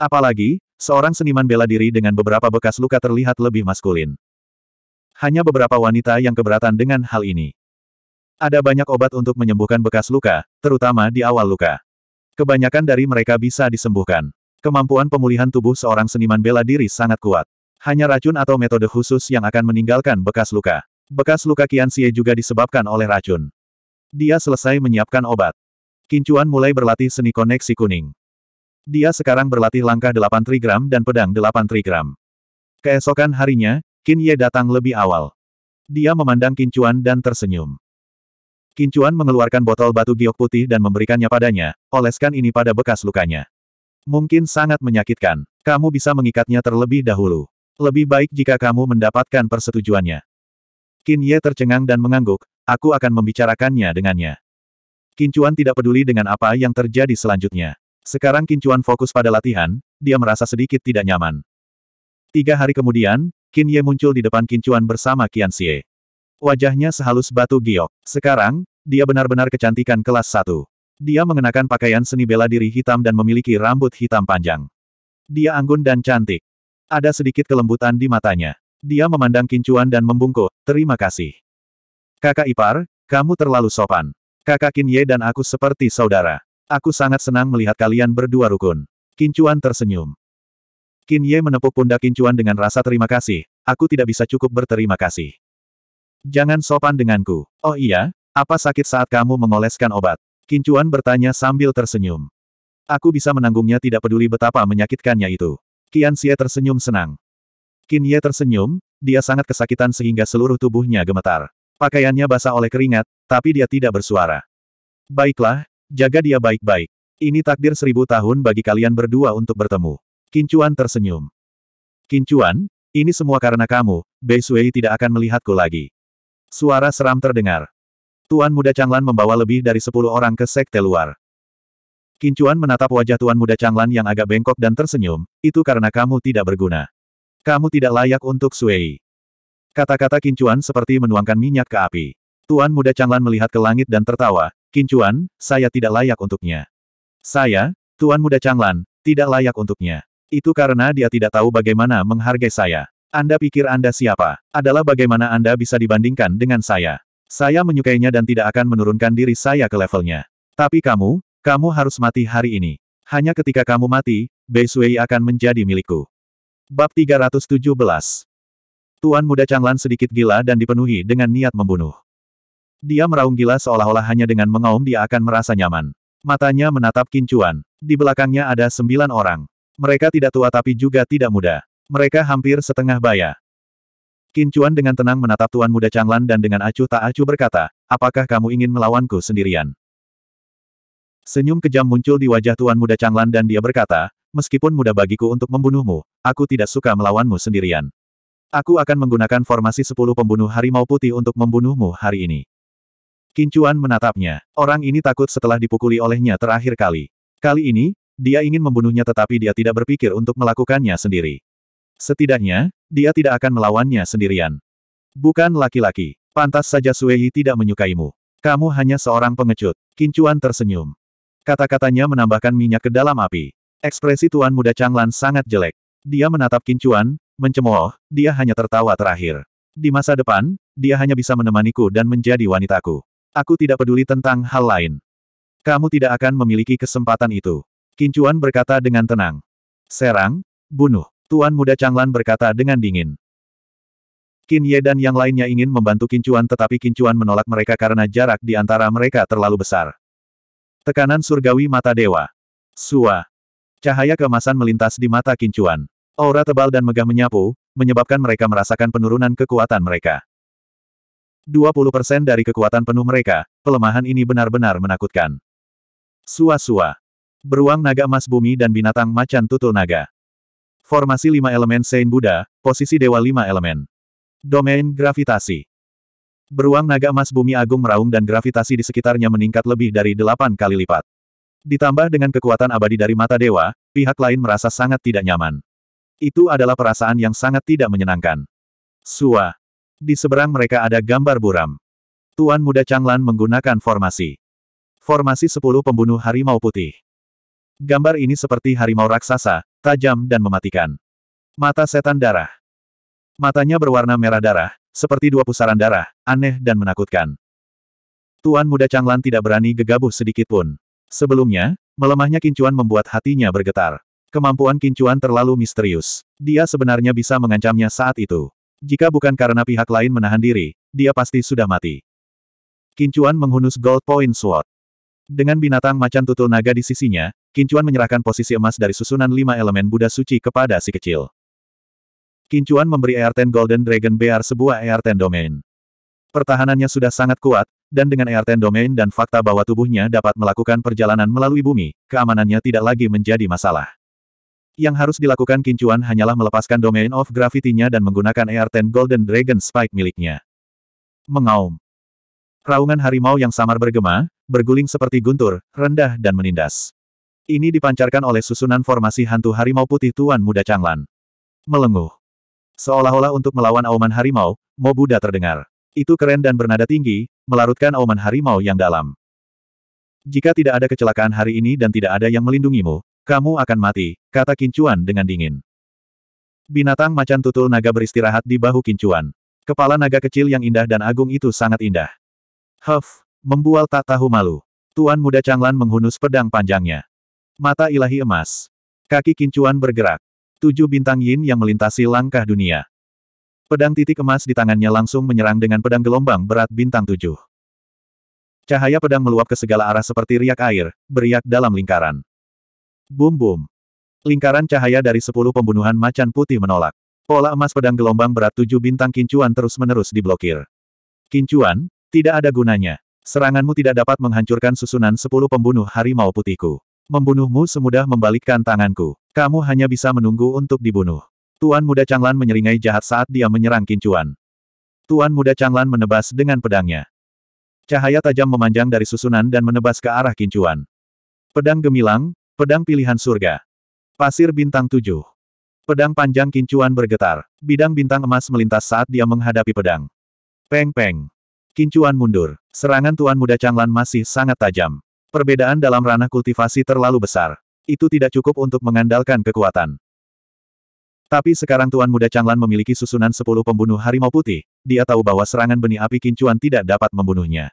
Apalagi, seorang seniman bela diri dengan beberapa bekas luka terlihat lebih maskulin. Hanya beberapa wanita yang keberatan dengan hal ini. Ada banyak obat untuk menyembuhkan bekas luka, terutama di awal luka. Kebanyakan dari mereka bisa disembuhkan. Kemampuan pemulihan tubuh seorang seniman bela diri sangat kuat. Hanya racun atau metode khusus yang akan meninggalkan bekas luka. Bekas luka Kian Xie juga disebabkan oleh racun. Dia selesai menyiapkan obat. Kincuan mulai berlatih seni koneksi kuning. Dia sekarang berlatih langkah 8 trigram dan pedang 8 trigram. Keesokan harinya, Qin Ye datang lebih awal. Dia memandang Kincuan dan tersenyum. Kincuan mengeluarkan botol batu giok putih dan memberikannya padanya, oleskan ini pada bekas lukanya. Mungkin sangat menyakitkan. Kamu bisa mengikatnya terlebih dahulu. Lebih baik jika kamu mendapatkan persetujuannya. Qin Ye tercengang dan mengangguk, aku akan membicarakannya dengannya. Qin Chuan tidak peduli dengan apa yang terjadi selanjutnya. Sekarang Qin Chuan fokus pada latihan, dia merasa sedikit tidak nyaman. Tiga hari kemudian, Qin Ye muncul di depan Qin Chuan bersama Qian Xie. Wajahnya sehalus batu giok. Sekarang, dia benar-benar kecantikan kelas satu. Dia mengenakan pakaian seni bela diri hitam dan memiliki rambut hitam panjang. Dia anggun dan cantik. Ada sedikit kelembutan di matanya. Dia memandang Kincuan dan membungkuk, terima kasih. Kakak Ipar, kamu terlalu sopan. Kakak Kin Ye dan aku seperti saudara. Aku sangat senang melihat kalian berdua rukun. Kincuan tersenyum. Kin Ye menepuk pundak Kincuan dengan rasa terima kasih, aku tidak bisa cukup berterima kasih. Jangan sopan denganku. Oh iya, apa sakit saat kamu mengoleskan obat? Kincuan bertanya sambil tersenyum. Aku bisa menanggungnya tidak peduli betapa menyakitkannya itu. Qian Xie tersenyum senang. Qin Ye tersenyum, dia sangat kesakitan sehingga seluruh tubuhnya gemetar. Pakaiannya basah oleh keringat, tapi dia tidak bersuara. Baiklah, jaga dia baik-baik. Ini takdir seribu tahun bagi kalian berdua untuk bertemu. Kincuan tersenyum. Kincuan, ini semua karena kamu, Bei Sui tidak akan melihatku lagi. Suara seram terdengar. Tuan muda Changlan membawa lebih dari sepuluh orang ke sekte luar. Kincuan menatap wajah tuan muda Changlan yang agak bengkok dan tersenyum, itu karena kamu tidak berguna. Kamu tidak layak untuk Sui. Kata-kata Kincuan seperti menuangkan minyak ke api. Tuan muda Changlan melihat ke langit dan tertawa, Kincuan, saya tidak layak untuknya. Saya, Tuan muda Changlan, tidak layak untuknya. Itu karena dia tidak tahu bagaimana menghargai saya. Anda pikir Anda siapa? Adalah bagaimana Anda bisa dibandingkan dengan saya. Saya menyukainya dan tidak akan menurunkan diri saya ke levelnya. Tapi kamu, kamu harus mati hari ini. Hanya ketika kamu mati, Bei Sui akan menjadi milikku. Bab 317 Tuan muda Changlan sedikit gila dan dipenuhi dengan niat membunuh. Dia meraung gila seolah-olah hanya dengan mengaum dia akan merasa nyaman. Matanya menatap kincuan. Di belakangnya ada sembilan orang. Mereka tidak tua tapi juga tidak muda. Mereka hampir setengah baya. Kincuan dengan tenang menatap Tuan Muda Changlan dan dengan acuh tak acuh berkata, apakah kamu ingin melawanku sendirian? Senyum kejam muncul di wajah Tuan Muda Changlan dan dia berkata, meskipun mudah bagiku untuk membunuhmu, aku tidak suka melawanmu sendirian. Aku akan menggunakan formasi sepuluh pembunuh harimau putih untuk membunuhmu hari ini. Kincuan menatapnya. Orang ini takut setelah dipukuli olehnya terakhir kali. Kali ini, dia ingin membunuhnya tetapi dia tidak berpikir untuk melakukannya sendiri. Setidaknya, dia tidak akan melawannya sendirian. Bukan laki-laki. Pantas saja Sueyi tidak menyukaimu. Kamu hanya seorang pengecut. Kincuan tersenyum. Kata-katanya menambahkan minyak ke dalam api. Ekspresi Tuan Muda Changlan sangat jelek. Dia menatap Kincuan, mencemooh, dia hanya tertawa terakhir. Di masa depan, dia hanya bisa menemaniku dan menjadi wanitaku. Aku tidak peduli tentang hal lain. Kamu tidak akan memiliki kesempatan itu. Kincuan berkata dengan tenang. Serang, bunuh. Tuan Muda Changlan berkata dengan dingin. Qin Ye dan yang lainnya ingin membantu Kincuan tetapi Kincuan menolak mereka karena jarak di antara mereka terlalu besar. Tekanan surgawi mata dewa. Sua. Cahaya kemasan melintas di mata kincuan. Aura tebal dan megah menyapu, menyebabkan mereka merasakan penurunan kekuatan mereka. 20% dari kekuatan penuh mereka, pelemahan ini benar-benar menakutkan. Sua-sua. Beruang naga emas bumi dan binatang macan tutul naga. Formasi lima elemen Sein Buddha, posisi dewa lima elemen. Domain gravitasi. Beruang naga emas bumi agung meraung dan gravitasi di sekitarnya meningkat lebih dari delapan kali lipat. Ditambah dengan kekuatan abadi dari mata dewa, pihak lain merasa sangat tidak nyaman. Itu adalah perasaan yang sangat tidak menyenangkan. Sua. Di seberang mereka ada gambar buram. Tuan muda Changlan menggunakan formasi. Formasi 10 pembunuh harimau putih. Gambar ini seperti harimau raksasa, tajam dan mematikan. Mata setan darah. Matanya berwarna merah darah, seperti dua pusaran darah, aneh dan menakutkan. Tuan muda Changlan tidak berani gegabah sedikit pun. Sebelumnya, melemahnya kincuan membuat hatinya bergetar. Kemampuan kincuan terlalu misterius. Dia sebenarnya bisa mengancamnya saat itu. Jika bukan karena pihak lain menahan diri, dia pasti sudah mati. Kincuan menghunus Gold Point Sword. Dengan binatang macan tutul naga di sisinya, Kincuan menyerahkan posisi emas dari susunan lima elemen Buddha suci kepada si kecil. Kincuan memberi Ten Golden Dragon Bear sebuah Ten Domain. Pertahanannya sudah sangat kuat, dan dengan Ten Domain dan fakta bahwa tubuhnya dapat melakukan perjalanan melalui bumi, keamanannya tidak lagi menjadi masalah. Yang harus dilakukan Kincuan hanyalah melepaskan Domain of Gravity-nya dan menggunakan Ten Golden Dragon Spike miliknya. Mengaum. Raungan harimau yang samar bergema, berguling seperti guntur, rendah dan menindas. Ini dipancarkan oleh susunan formasi hantu harimau putih Tuan Muda Changlan. Melenguh. Seolah-olah untuk melawan auman harimau, Mo Buddha terdengar. Itu keren dan bernada tinggi, melarutkan auman harimau yang dalam. Jika tidak ada kecelakaan hari ini dan tidak ada yang melindungimu, kamu akan mati, kata Kincuan dengan dingin. Binatang macan tutul naga beristirahat di bahu Kincuan. Kepala naga kecil yang indah dan agung itu sangat indah. Huff, membual tak tahu malu. Tuan muda Changlan menghunus pedang panjangnya. Mata ilahi emas. Kaki Kincuan bergerak. Tujuh bintang yin yang melintasi langkah dunia. Pedang titik emas di tangannya langsung menyerang dengan pedang gelombang berat bintang tujuh. Cahaya pedang meluap ke segala arah seperti riak air, beriak dalam lingkaran. Bum bum. Lingkaran cahaya dari sepuluh pembunuhan macan putih menolak. Pola emas pedang gelombang berat tujuh bintang kincuan terus-menerus diblokir. Kincuan, tidak ada gunanya. Seranganmu tidak dapat menghancurkan susunan sepuluh pembunuh harimau putihku. Membunuhmu semudah membalikkan tanganku. Kamu hanya bisa menunggu untuk dibunuh. Tuan muda Changlan menyeringai jahat saat dia menyerang Kincuan. Tuan muda Changlan menebas dengan pedangnya. Cahaya tajam memanjang dari susunan dan menebas ke arah Kincuan. Pedang gemilang, pedang pilihan surga. Pasir bintang tujuh. Pedang panjang Kincuan bergetar. Bidang bintang emas melintas saat dia menghadapi pedang. Peng-peng. Kincuan mundur. Serangan Tuan Muda Changlan masih sangat tajam. Perbedaan dalam ranah kultivasi terlalu besar. Itu tidak cukup untuk mengandalkan kekuatan. Tapi sekarang Tuan Muda Changlan memiliki susunan sepuluh pembunuh harimau putih, dia tahu bahwa serangan benih api kincuan tidak dapat membunuhnya.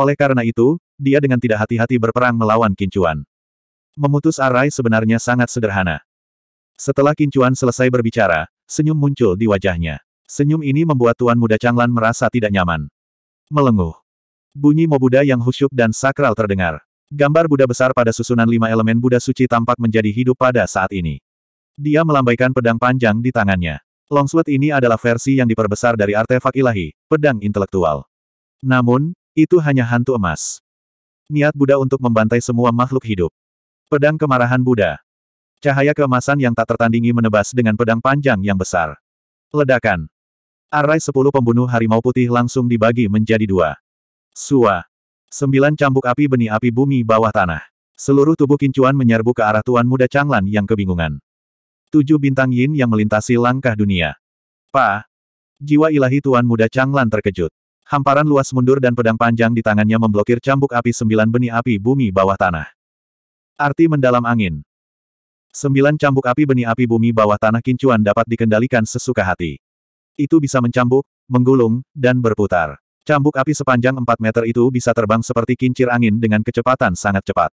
Oleh karena itu, dia dengan tidak hati-hati berperang melawan kincuan. Memutus arai sebenarnya sangat sederhana. Setelah kincuan selesai berbicara, senyum muncul di wajahnya. Senyum ini membuat Tuan Muda Changlan merasa tidak nyaman. Melenguh. Bunyi Buddha yang husyuk dan sakral terdengar. Gambar Buddha besar pada susunan lima elemen Buddha suci tampak menjadi hidup pada saat ini. Dia melambaikan pedang panjang di tangannya. Longsword ini adalah versi yang diperbesar dari artefak ilahi, pedang intelektual. Namun, itu hanya hantu emas. Niat Buddha untuk membantai semua makhluk hidup. Pedang kemarahan Buddha. Cahaya keemasan yang tak tertandingi menebas dengan pedang panjang yang besar. Ledakan. Arai sepuluh pembunuh harimau putih langsung dibagi menjadi dua. Sua. Sembilan cambuk api benih api bumi bawah tanah. Seluruh tubuh Kincuan menyerbu ke arah Tuan Muda Changlan yang kebingungan. Tujuh bintang yin yang melintasi langkah dunia. Pa. Jiwa ilahi Tuan Muda Changlan terkejut. Hamparan luas mundur dan pedang panjang di tangannya memblokir cambuk api sembilan benih api bumi bawah tanah. Arti mendalam angin. Sembilan cambuk api benih api bumi bawah tanah Kincuan dapat dikendalikan sesuka hati. Itu bisa mencambuk, menggulung, dan berputar. Cambuk api sepanjang 4 meter itu bisa terbang seperti kincir angin dengan kecepatan sangat cepat.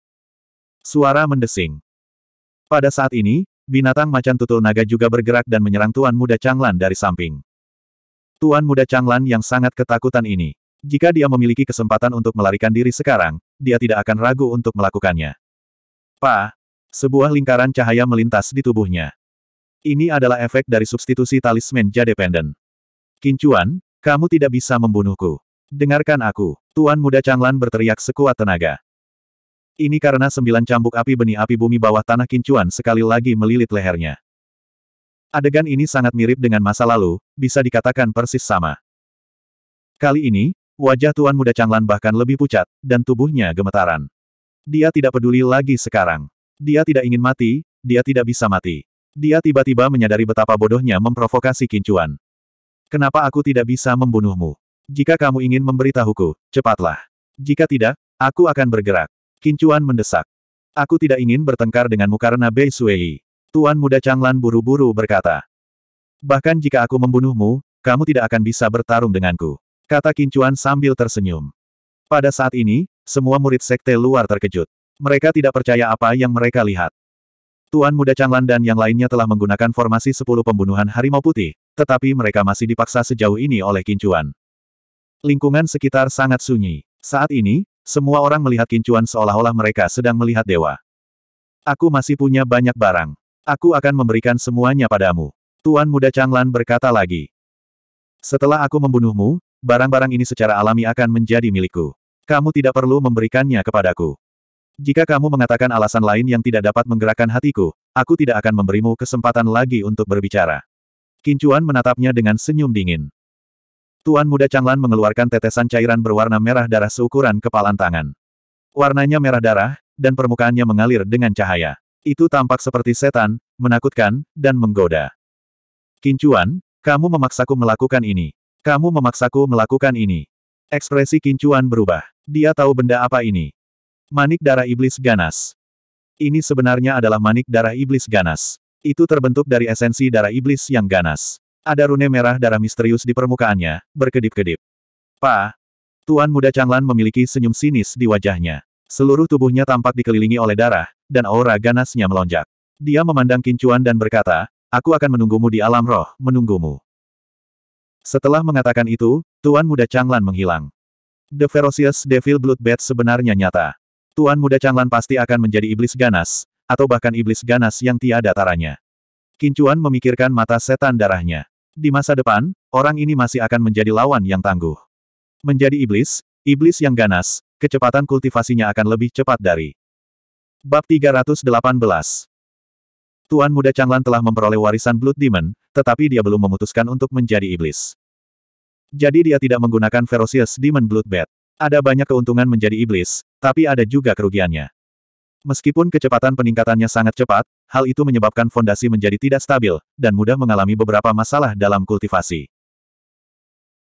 Suara mendesing. Pada saat ini, binatang macan tutul naga juga bergerak dan menyerang Tuan Muda Changlan dari samping. Tuan Muda Changlan yang sangat ketakutan ini. Jika dia memiliki kesempatan untuk melarikan diri sekarang, dia tidak akan ragu untuk melakukannya. Pa, sebuah lingkaran cahaya melintas di tubuhnya. Ini adalah efek dari substitusi talisman jade pendant. Kincuan, kamu tidak bisa membunuhku. Dengarkan aku. Tuan muda Changlan berteriak sekuat tenaga. Ini karena sembilan cambuk api benih api bumi bawah tanah kincuan sekali lagi melilit lehernya. Adegan ini sangat mirip dengan masa lalu, bisa dikatakan persis sama. Kali ini, wajah Tuan Muda Changlan bahkan lebih pucat, dan tubuhnya gemetaran. Dia tidak peduli lagi sekarang. Dia tidak ingin mati, dia tidak bisa mati. Dia tiba-tiba menyadari betapa bodohnya memprovokasi kincuan. Kenapa aku tidak bisa membunuhmu? Jika kamu ingin memberitahuku, cepatlah. Jika tidak, aku akan bergerak. Kincuan mendesak. Aku tidak ingin bertengkar denganmu karena Bei Suei. Tuan muda Changlan buru-buru berkata. Bahkan jika aku membunuhmu, kamu tidak akan bisa bertarung denganku. Kata Kincuan sambil tersenyum. Pada saat ini, semua murid sekte luar terkejut. Mereka tidak percaya apa yang mereka lihat. Tuan Muda Changlan dan yang lainnya telah menggunakan formasi sepuluh pembunuhan harimau putih, tetapi mereka masih dipaksa sejauh ini oleh Kincuan. Lingkungan sekitar sangat sunyi. Saat ini, semua orang melihat Kincuan seolah-olah mereka sedang melihat dewa. Aku masih punya banyak barang. Aku akan memberikan semuanya padamu. Tuan Muda Changlan berkata lagi. Setelah aku membunuhmu, barang-barang ini secara alami akan menjadi milikku. Kamu tidak perlu memberikannya kepadaku. Jika kamu mengatakan alasan lain yang tidak dapat menggerakkan hatiku, aku tidak akan memberimu kesempatan lagi untuk berbicara. Kincuan menatapnya dengan senyum dingin. Tuan muda Changlan mengeluarkan tetesan cairan berwarna merah darah seukuran kepalan tangan. Warnanya merah darah, dan permukaannya mengalir dengan cahaya. Itu tampak seperti setan, menakutkan, dan menggoda. Kincuan, kamu memaksaku melakukan ini. Kamu memaksaku melakukan ini. Ekspresi Kincuan berubah. Dia tahu benda apa ini. Manik darah iblis ganas. Ini sebenarnya adalah manik darah iblis ganas. Itu terbentuk dari esensi darah iblis yang ganas. Ada rune merah darah misterius di permukaannya, berkedip-kedip. Pa, Tuan muda Changlan memiliki senyum sinis di wajahnya. Seluruh tubuhnya tampak dikelilingi oleh darah, dan aura ganasnya melonjak. Dia memandang Kincuan dan berkata, Aku akan menunggumu di alam roh, menunggumu. Setelah mengatakan itu, Tuan muda Changlan menghilang. The Ferocious Devil Bloodbath sebenarnya nyata. Tuan muda Changlan pasti akan menjadi iblis ganas, atau bahkan iblis ganas yang tiada taranya. Kincuan memikirkan mata setan darahnya. Di masa depan, orang ini masih akan menjadi lawan yang tangguh. Menjadi iblis, iblis yang ganas, kecepatan kultivasinya akan lebih cepat dari. Bab 318 Tuan muda Changlan telah memperoleh warisan Blood Demon, tetapi dia belum memutuskan untuk menjadi iblis. Jadi dia tidak menggunakan Ferocious Demon Blood Bat. Ada banyak keuntungan menjadi iblis, tapi ada juga kerugiannya. Meskipun kecepatan peningkatannya sangat cepat, hal itu menyebabkan fondasi menjadi tidak stabil, dan mudah mengalami beberapa masalah dalam kultivasi.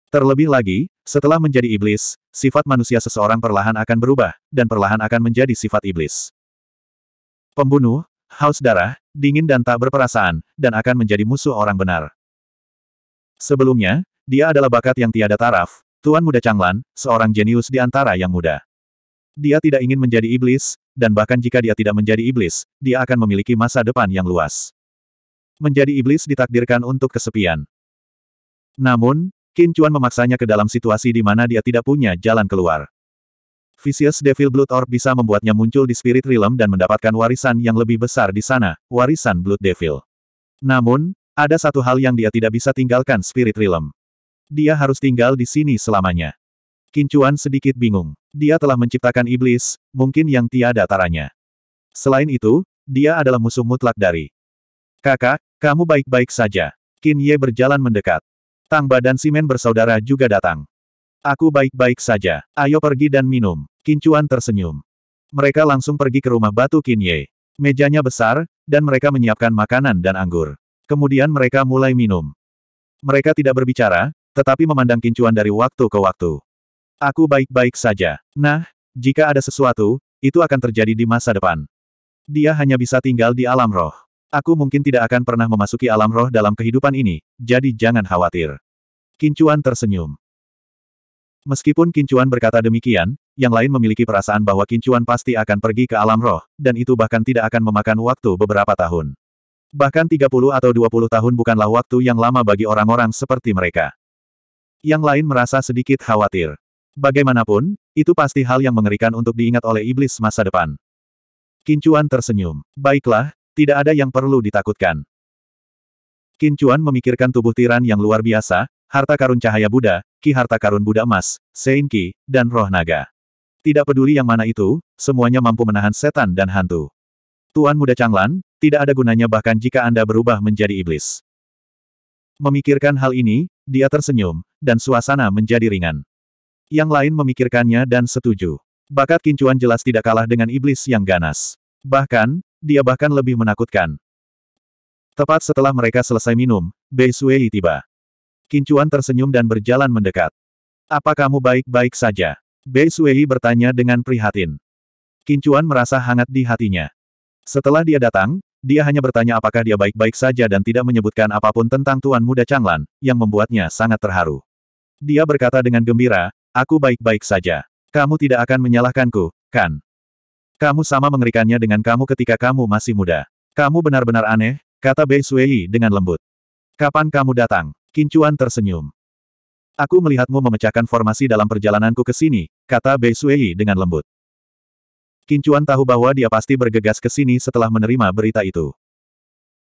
Terlebih lagi, setelah menjadi iblis, sifat manusia seseorang perlahan akan berubah, dan perlahan akan menjadi sifat iblis. Pembunuh, haus darah, dingin dan tak berperasaan, dan akan menjadi musuh orang benar. Sebelumnya, dia adalah bakat yang tiada taraf, Tuan Muda Changlan, seorang jenius di antara yang muda. Dia tidak ingin menjadi iblis, dan bahkan jika dia tidak menjadi iblis, dia akan memiliki masa depan yang luas. Menjadi iblis ditakdirkan untuk kesepian. Namun, Qin Chuan memaksanya ke dalam situasi di mana dia tidak punya jalan keluar. Vicious Devil Blood Orb bisa membuatnya muncul di Spirit Realm dan mendapatkan warisan yang lebih besar di sana, warisan Blood Devil. Namun, ada satu hal yang dia tidak bisa tinggalkan Spirit Realm. Dia harus tinggal di sini selamanya. Kincuan sedikit bingung. Dia telah menciptakan iblis, mungkin yang tiada taranya. Selain itu, dia adalah musuh mutlak dari kakak, kamu baik-baik saja. Qin Ye berjalan mendekat. Tang badan Simen bersaudara juga datang. Aku baik-baik saja. Ayo pergi dan minum. Chuan tersenyum. Mereka langsung pergi ke rumah batu Qin Ye. Mejanya besar, dan mereka menyiapkan makanan dan anggur. Kemudian mereka mulai minum. Mereka tidak berbicara, tetapi memandang Kincuan dari waktu ke waktu. Aku baik-baik saja. Nah, jika ada sesuatu, itu akan terjadi di masa depan. Dia hanya bisa tinggal di alam roh. Aku mungkin tidak akan pernah memasuki alam roh dalam kehidupan ini, jadi jangan khawatir. Kincuan tersenyum. Meskipun Kincuan berkata demikian, yang lain memiliki perasaan bahwa Kincuan pasti akan pergi ke alam roh, dan itu bahkan tidak akan memakan waktu beberapa tahun. Bahkan 30 atau 20 tahun bukanlah waktu yang lama bagi orang-orang seperti mereka. Yang lain merasa sedikit khawatir. Bagaimanapun, itu pasti hal yang mengerikan untuk diingat oleh iblis masa depan. Kincuan tersenyum. Baiklah, tidak ada yang perlu ditakutkan. Kincuan memikirkan tubuh tiran yang luar biasa, harta karun cahaya Buddha, ki harta karun Buddha emas, Sein Ki, dan roh naga. Tidak peduli yang mana itu, semuanya mampu menahan setan dan hantu. Tuan muda Changlan, tidak ada gunanya bahkan jika Anda berubah menjadi iblis. Memikirkan hal ini, dia tersenyum, dan suasana menjadi ringan. Yang lain memikirkannya dan setuju. Bakat kincuan jelas tidak kalah dengan iblis yang ganas. Bahkan, dia bahkan lebih menakutkan. Tepat setelah mereka selesai minum, Bei Suei tiba. Kincuan tersenyum dan berjalan mendekat. Apa kamu baik-baik saja? Bei Suei bertanya dengan prihatin. Kincuan merasa hangat di hatinya. Setelah dia datang, dia hanya bertanya apakah dia baik-baik saja dan tidak menyebutkan apapun tentang Tuan Muda Changlan, yang membuatnya sangat terharu. Dia berkata dengan gembira, Aku baik-baik saja. Kamu tidak akan menyalahkanku, kan? Kamu sama mengerikannya dengan kamu ketika kamu masih muda. Kamu benar-benar aneh, kata Bei Sui dengan lembut. Kapan kamu datang? Kincuan tersenyum. Aku melihatmu memecahkan formasi dalam perjalananku ke sini, kata Bei Sui dengan lembut. Kincuan tahu bahwa dia pasti bergegas ke sini setelah menerima berita itu.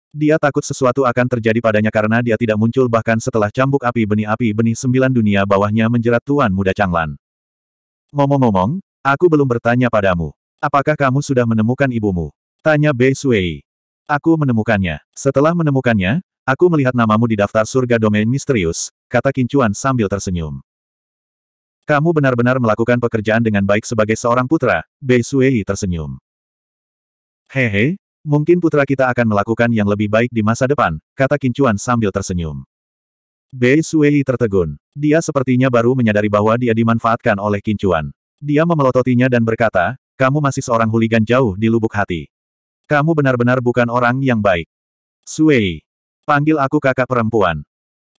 Dia takut sesuatu akan terjadi padanya karena dia tidak muncul bahkan setelah cambuk api benih api benih sembilan dunia bawahnya menjerat Tuan Muda Changlan. Ngomong-ngomong, aku belum bertanya padamu. Apakah kamu sudah menemukan ibumu? Tanya Bei Sui. Aku menemukannya. Setelah menemukannya, Aku melihat namamu di daftar surga domain misterius, kata Kincuan sambil tersenyum. Kamu benar-benar melakukan pekerjaan dengan baik sebagai seorang putra, Bei Sui tersenyum. Hehe, Mungkin putra kita akan melakukan yang lebih baik di masa depan, kata Kincuan sambil tersenyum. Bei Suei tertegun. Dia sepertinya baru menyadari bahwa dia dimanfaatkan oleh Kincuan. Dia memelototinya dan berkata, kamu masih seorang huligan jauh di lubuk hati. Kamu benar-benar bukan orang yang baik. Suei, Panggil aku kakak perempuan.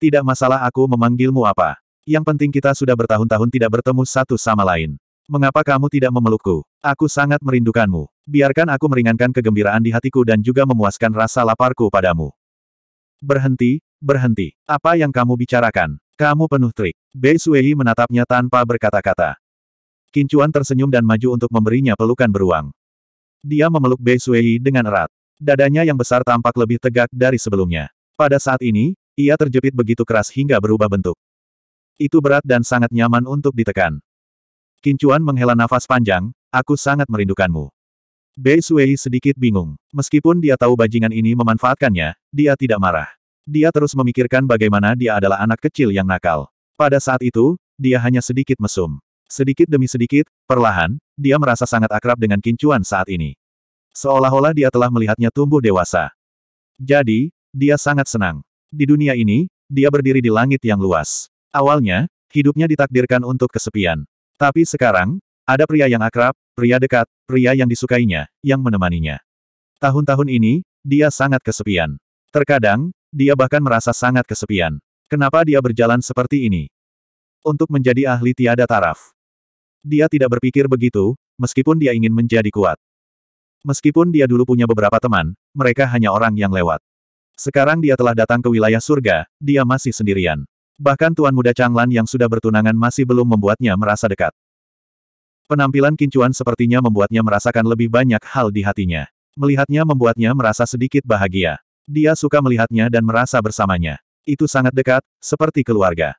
Tidak masalah aku memanggilmu apa. Yang penting kita sudah bertahun-tahun tidak bertemu satu sama lain. Mengapa kamu tidak memelukku? Aku sangat merindukanmu biarkan aku meringankan kegembiraan di hatiku dan juga memuaskan rasa laparku padamu. Berhenti, berhenti. Apa yang kamu bicarakan? Kamu penuh trik. Bei Sueyi menatapnya tanpa berkata-kata. Kincuan tersenyum dan maju untuk memberinya pelukan beruang. Dia memeluk Bei Sueyi dengan erat. Dadanya yang besar tampak lebih tegak dari sebelumnya. Pada saat ini, ia terjepit begitu keras hingga berubah bentuk. Itu berat dan sangat nyaman untuk ditekan. Kincuan menghela nafas panjang, aku sangat merindukanmu. Bei Suei sedikit bingung. Meskipun dia tahu bajingan ini memanfaatkannya, dia tidak marah. Dia terus memikirkan bagaimana dia adalah anak kecil yang nakal. Pada saat itu, dia hanya sedikit mesum. Sedikit demi sedikit, perlahan, dia merasa sangat akrab dengan kincuan saat ini. Seolah-olah dia telah melihatnya tumbuh dewasa. Jadi, dia sangat senang. Di dunia ini, dia berdiri di langit yang luas. Awalnya, hidupnya ditakdirkan untuk kesepian. Tapi sekarang, ada pria yang akrab, pria dekat, pria yang disukainya, yang menemaninya. Tahun-tahun ini, dia sangat kesepian. Terkadang, dia bahkan merasa sangat kesepian. Kenapa dia berjalan seperti ini? Untuk menjadi ahli tiada taraf. Dia tidak berpikir begitu, meskipun dia ingin menjadi kuat. Meskipun dia dulu punya beberapa teman, mereka hanya orang yang lewat. Sekarang dia telah datang ke wilayah surga, dia masih sendirian. Bahkan Tuan Muda Changlan yang sudah bertunangan masih belum membuatnya merasa dekat. Penampilan kincuan sepertinya membuatnya merasakan lebih banyak hal di hatinya. Melihatnya membuatnya merasa sedikit bahagia. Dia suka melihatnya dan merasa bersamanya. Itu sangat dekat, seperti keluarga.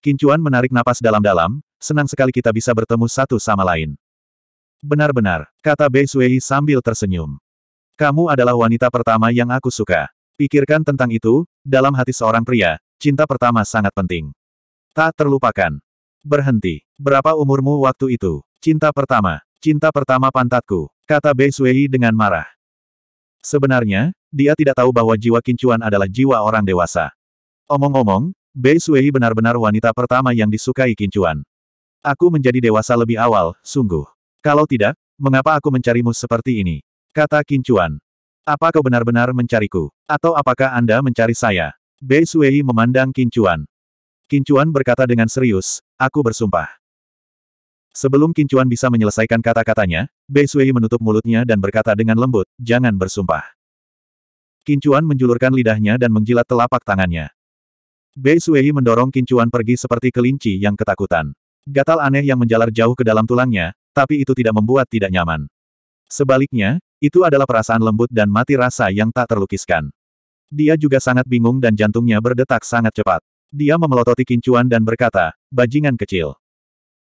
Kincuan menarik napas dalam-dalam, senang sekali kita bisa bertemu satu sama lain. Benar-benar, kata Bei Suei sambil tersenyum. Kamu adalah wanita pertama yang aku suka. Pikirkan tentang itu, dalam hati seorang pria, cinta pertama sangat penting. Tak terlupakan. Berhenti. Berapa umurmu waktu itu? Cinta pertama. Cinta pertama pantatku, kata Bei Sui dengan marah. Sebenarnya, dia tidak tahu bahwa jiwa kincuan adalah jiwa orang dewasa. Omong-omong, Bei Sui benar-benar wanita pertama yang disukai kincuan. Aku menjadi dewasa lebih awal, sungguh. Kalau tidak, mengapa aku mencarimu seperti ini? Kata kincuan. Apa kau benar-benar mencariku? Atau apakah Anda mencari saya? Bei Sui memandang kincuan. Kincuan berkata dengan serius, Aku bersumpah. Sebelum Kincuan bisa menyelesaikan kata-katanya, Bei Sui menutup mulutnya dan berkata dengan lembut, jangan bersumpah. Kincuan menjulurkan lidahnya dan menjilat telapak tangannya. Bei Sui mendorong Kincuan pergi seperti kelinci yang ketakutan. Gatal aneh yang menjalar jauh ke dalam tulangnya, tapi itu tidak membuat tidak nyaman. Sebaliknya, itu adalah perasaan lembut dan mati rasa yang tak terlukiskan. Dia juga sangat bingung dan jantungnya berdetak sangat cepat. Dia memelototi kincuan dan berkata, bajingan kecil.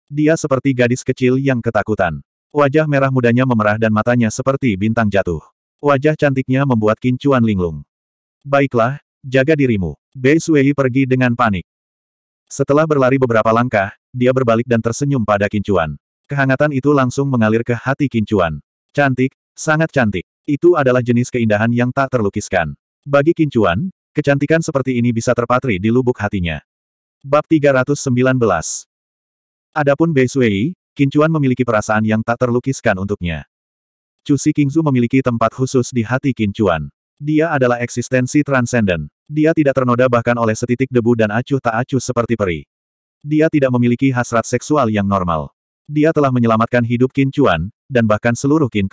Dia seperti gadis kecil yang ketakutan. Wajah merah mudanya memerah dan matanya seperti bintang jatuh. Wajah cantiknya membuat kincuan linglung. Baiklah, jaga dirimu. Bei Suei pergi dengan panik. Setelah berlari beberapa langkah, dia berbalik dan tersenyum pada kincuan. Kehangatan itu langsung mengalir ke hati kincuan. Cantik, sangat cantik. Itu adalah jenis keindahan yang tak terlukiskan. Bagi kincuan, Kecantikan seperti ini bisa terpatri di lubuk hatinya. Bab 319 Adapun Bei Sui, Kincuan memiliki perasaan yang tak terlukiskan untuknya. Cusi Kingzu memiliki tempat khusus di hati Kincuan. Dia adalah eksistensi transenden. Dia tidak ternoda bahkan oleh setitik debu dan acuh tak acuh seperti peri. Dia tidak memiliki hasrat seksual yang normal. Dia telah menyelamatkan hidup Kincuan, dan bahkan seluruh Kin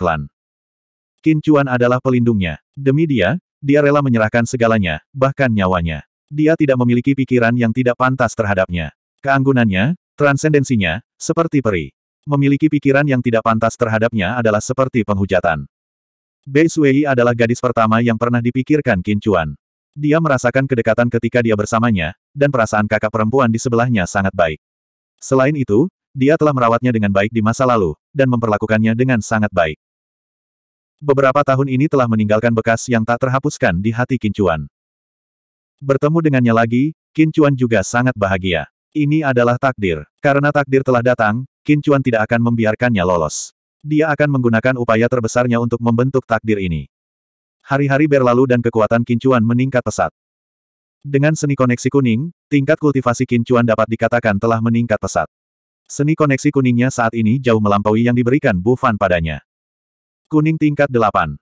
Kincuan adalah pelindungnya. Demi dia, dia rela menyerahkan segalanya, bahkan nyawanya. Dia tidak memiliki pikiran yang tidak pantas terhadapnya. Keanggunannya, transendensinya, seperti peri. Memiliki pikiran yang tidak pantas terhadapnya adalah seperti penghujatan. Bei Suei adalah gadis pertama yang pernah dipikirkan Kincuan. Dia merasakan kedekatan ketika dia bersamanya, dan perasaan kakak perempuan di sebelahnya sangat baik. Selain itu, dia telah merawatnya dengan baik di masa lalu, dan memperlakukannya dengan sangat baik. Beberapa tahun ini telah meninggalkan bekas yang tak terhapuskan di hati Kincuan. Bertemu dengannya lagi, Kincuan juga sangat bahagia. Ini adalah takdir. Karena takdir telah datang, Kincuan tidak akan membiarkannya lolos. Dia akan menggunakan upaya terbesarnya untuk membentuk takdir ini. Hari-hari berlalu dan kekuatan Kincuan meningkat pesat. Dengan seni koneksi kuning, tingkat kultivasi Kincuan dapat dikatakan telah meningkat pesat. Seni koneksi kuningnya saat ini jauh melampaui yang diberikan Bufan padanya. Kuning tingkat 8.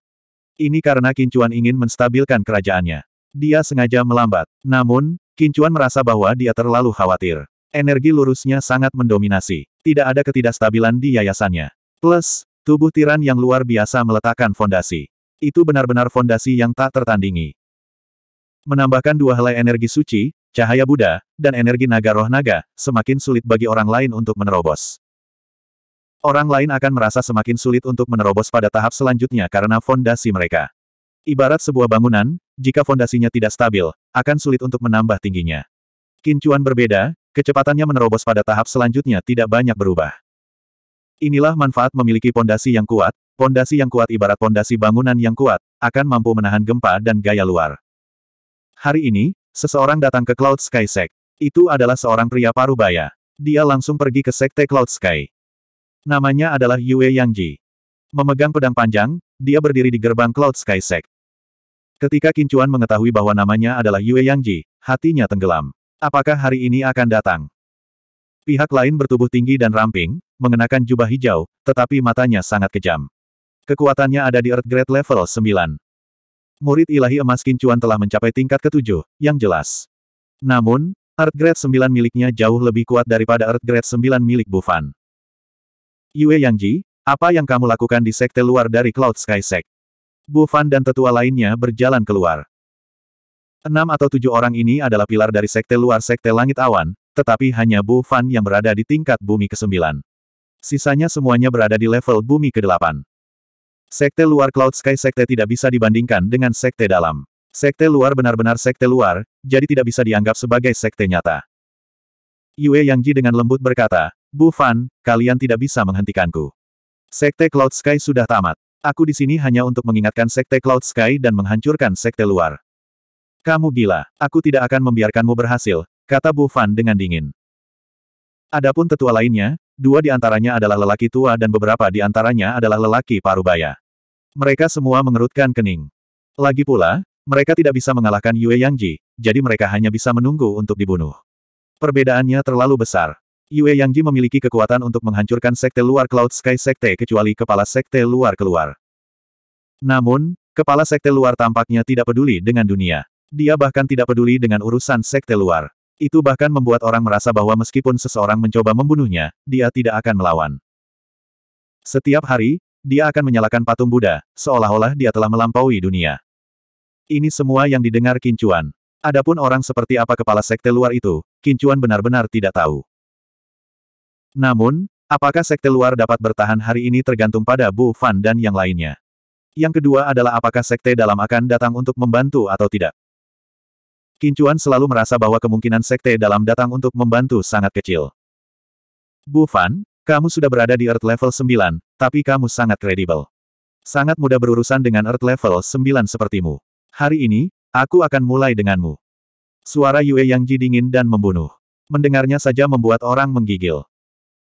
Ini karena Kincuan ingin menstabilkan kerajaannya. Dia sengaja melambat. Namun, Kincuan merasa bahwa dia terlalu khawatir. Energi lurusnya sangat mendominasi. Tidak ada ketidakstabilan di yayasannya. Plus, tubuh tiran yang luar biasa meletakkan fondasi. Itu benar-benar fondasi yang tak tertandingi. Menambahkan dua helai energi suci, cahaya Buddha, dan energi naga roh naga, semakin sulit bagi orang lain untuk menerobos. Orang lain akan merasa semakin sulit untuk menerobos pada tahap selanjutnya karena fondasi mereka. Ibarat sebuah bangunan, jika fondasinya tidak stabil, akan sulit untuk menambah tingginya. Kincuan berbeda, kecepatannya menerobos pada tahap selanjutnya tidak banyak berubah. Inilah manfaat memiliki fondasi yang kuat, Fondasi yang kuat ibarat fondasi bangunan yang kuat, akan mampu menahan gempa dan gaya luar. Hari ini, seseorang datang ke Cloud Sky Sect. Itu adalah seorang pria parubaya. Dia langsung pergi ke Sekte Cloud Sky. Namanya adalah Yue Yangji. Memegang pedang panjang, dia berdiri di gerbang Cloud Sky Sect. Ketika Kincuan mengetahui bahwa namanya adalah Yue Yangji, hatinya tenggelam. Apakah hari ini akan datang? Pihak lain bertubuh tinggi dan ramping, mengenakan jubah hijau, tetapi matanya sangat kejam. Kekuatannya ada di Earth Grade Level 9. Murid ilahi emas Kincuan telah mencapai tingkat ketujuh, yang jelas. Namun, Earth Grade 9 miliknya jauh lebih kuat daripada Earth Grade 9 milik Bufan. Yue Yangji, apa yang kamu lakukan di sekte luar dari Cloud Sky Sect? Bu Fan dan tetua lainnya berjalan keluar. Enam atau tujuh orang ini adalah pilar dari sekte luar sekte langit awan, tetapi hanya Bu Fan yang berada di tingkat bumi ke-9. Sisanya semuanya berada di level bumi ke-8. Sekte luar Cloud Sky Sekte tidak bisa dibandingkan dengan sekte dalam. Sekte luar benar-benar sekte luar, jadi tidak bisa dianggap sebagai sekte nyata. Yue Yangji dengan lembut berkata, Bu Fan, kalian tidak bisa menghentikanku. Sekte Cloud Sky sudah tamat. Aku di sini hanya untuk mengingatkan Sekte Cloud Sky dan menghancurkan Sekte luar. Kamu gila, aku tidak akan membiarkanmu berhasil, kata Bu Fan dengan dingin. Adapun tetua lainnya, dua di antaranya adalah lelaki tua dan beberapa di antaranya adalah lelaki parubaya. Mereka semua mengerutkan kening. Lagi pula, mereka tidak bisa mengalahkan Yue Yangji, jadi mereka hanya bisa menunggu untuk dibunuh. Perbedaannya terlalu besar. Yue Yangji memiliki kekuatan untuk menghancurkan sekte luar Cloud Sky Sekte kecuali kepala sekte luar keluar. Namun, kepala sekte luar tampaknya tidak peduli dengan dunia. Dia bahkan tidak peduli dengan urusan sekte luar. Itu bahkan membuat orang merasa bahwa meskipun seseorang mencoba membunuhnya, dia tidak akan melawan. Setiap hari, dia akan menyalakan patung Buddha, seolah-olah dia telah melampaui dunia. Ini semua yang didengar Kincuan. Adapun orang seperti apa kepala sekte luar itu, Kincuan benar-benar tidak tahu. Namun, apakah sekte luar dapat bertahan hari ini tergantung pada Bu Fan dan yang lainnya. Yang kedua adalah apakah sekte dalam akan datang untuk membantu atau tidak. Kincuan selalu merasa bahwa kemungkinan sekte dalam datang untuk membantu sangat kecil. Bu Fan, kamu sudah berada di Earth Level 9, tapi kamu sangat kredibel. Sangat mudah berurusan dengan Earth Level 9 sepertimu. Hari ini, aku akan mulai denganmu. Suara Yue Yang Ji dingin dan membunuh. Mendengarnya saja membuat orang menggigil.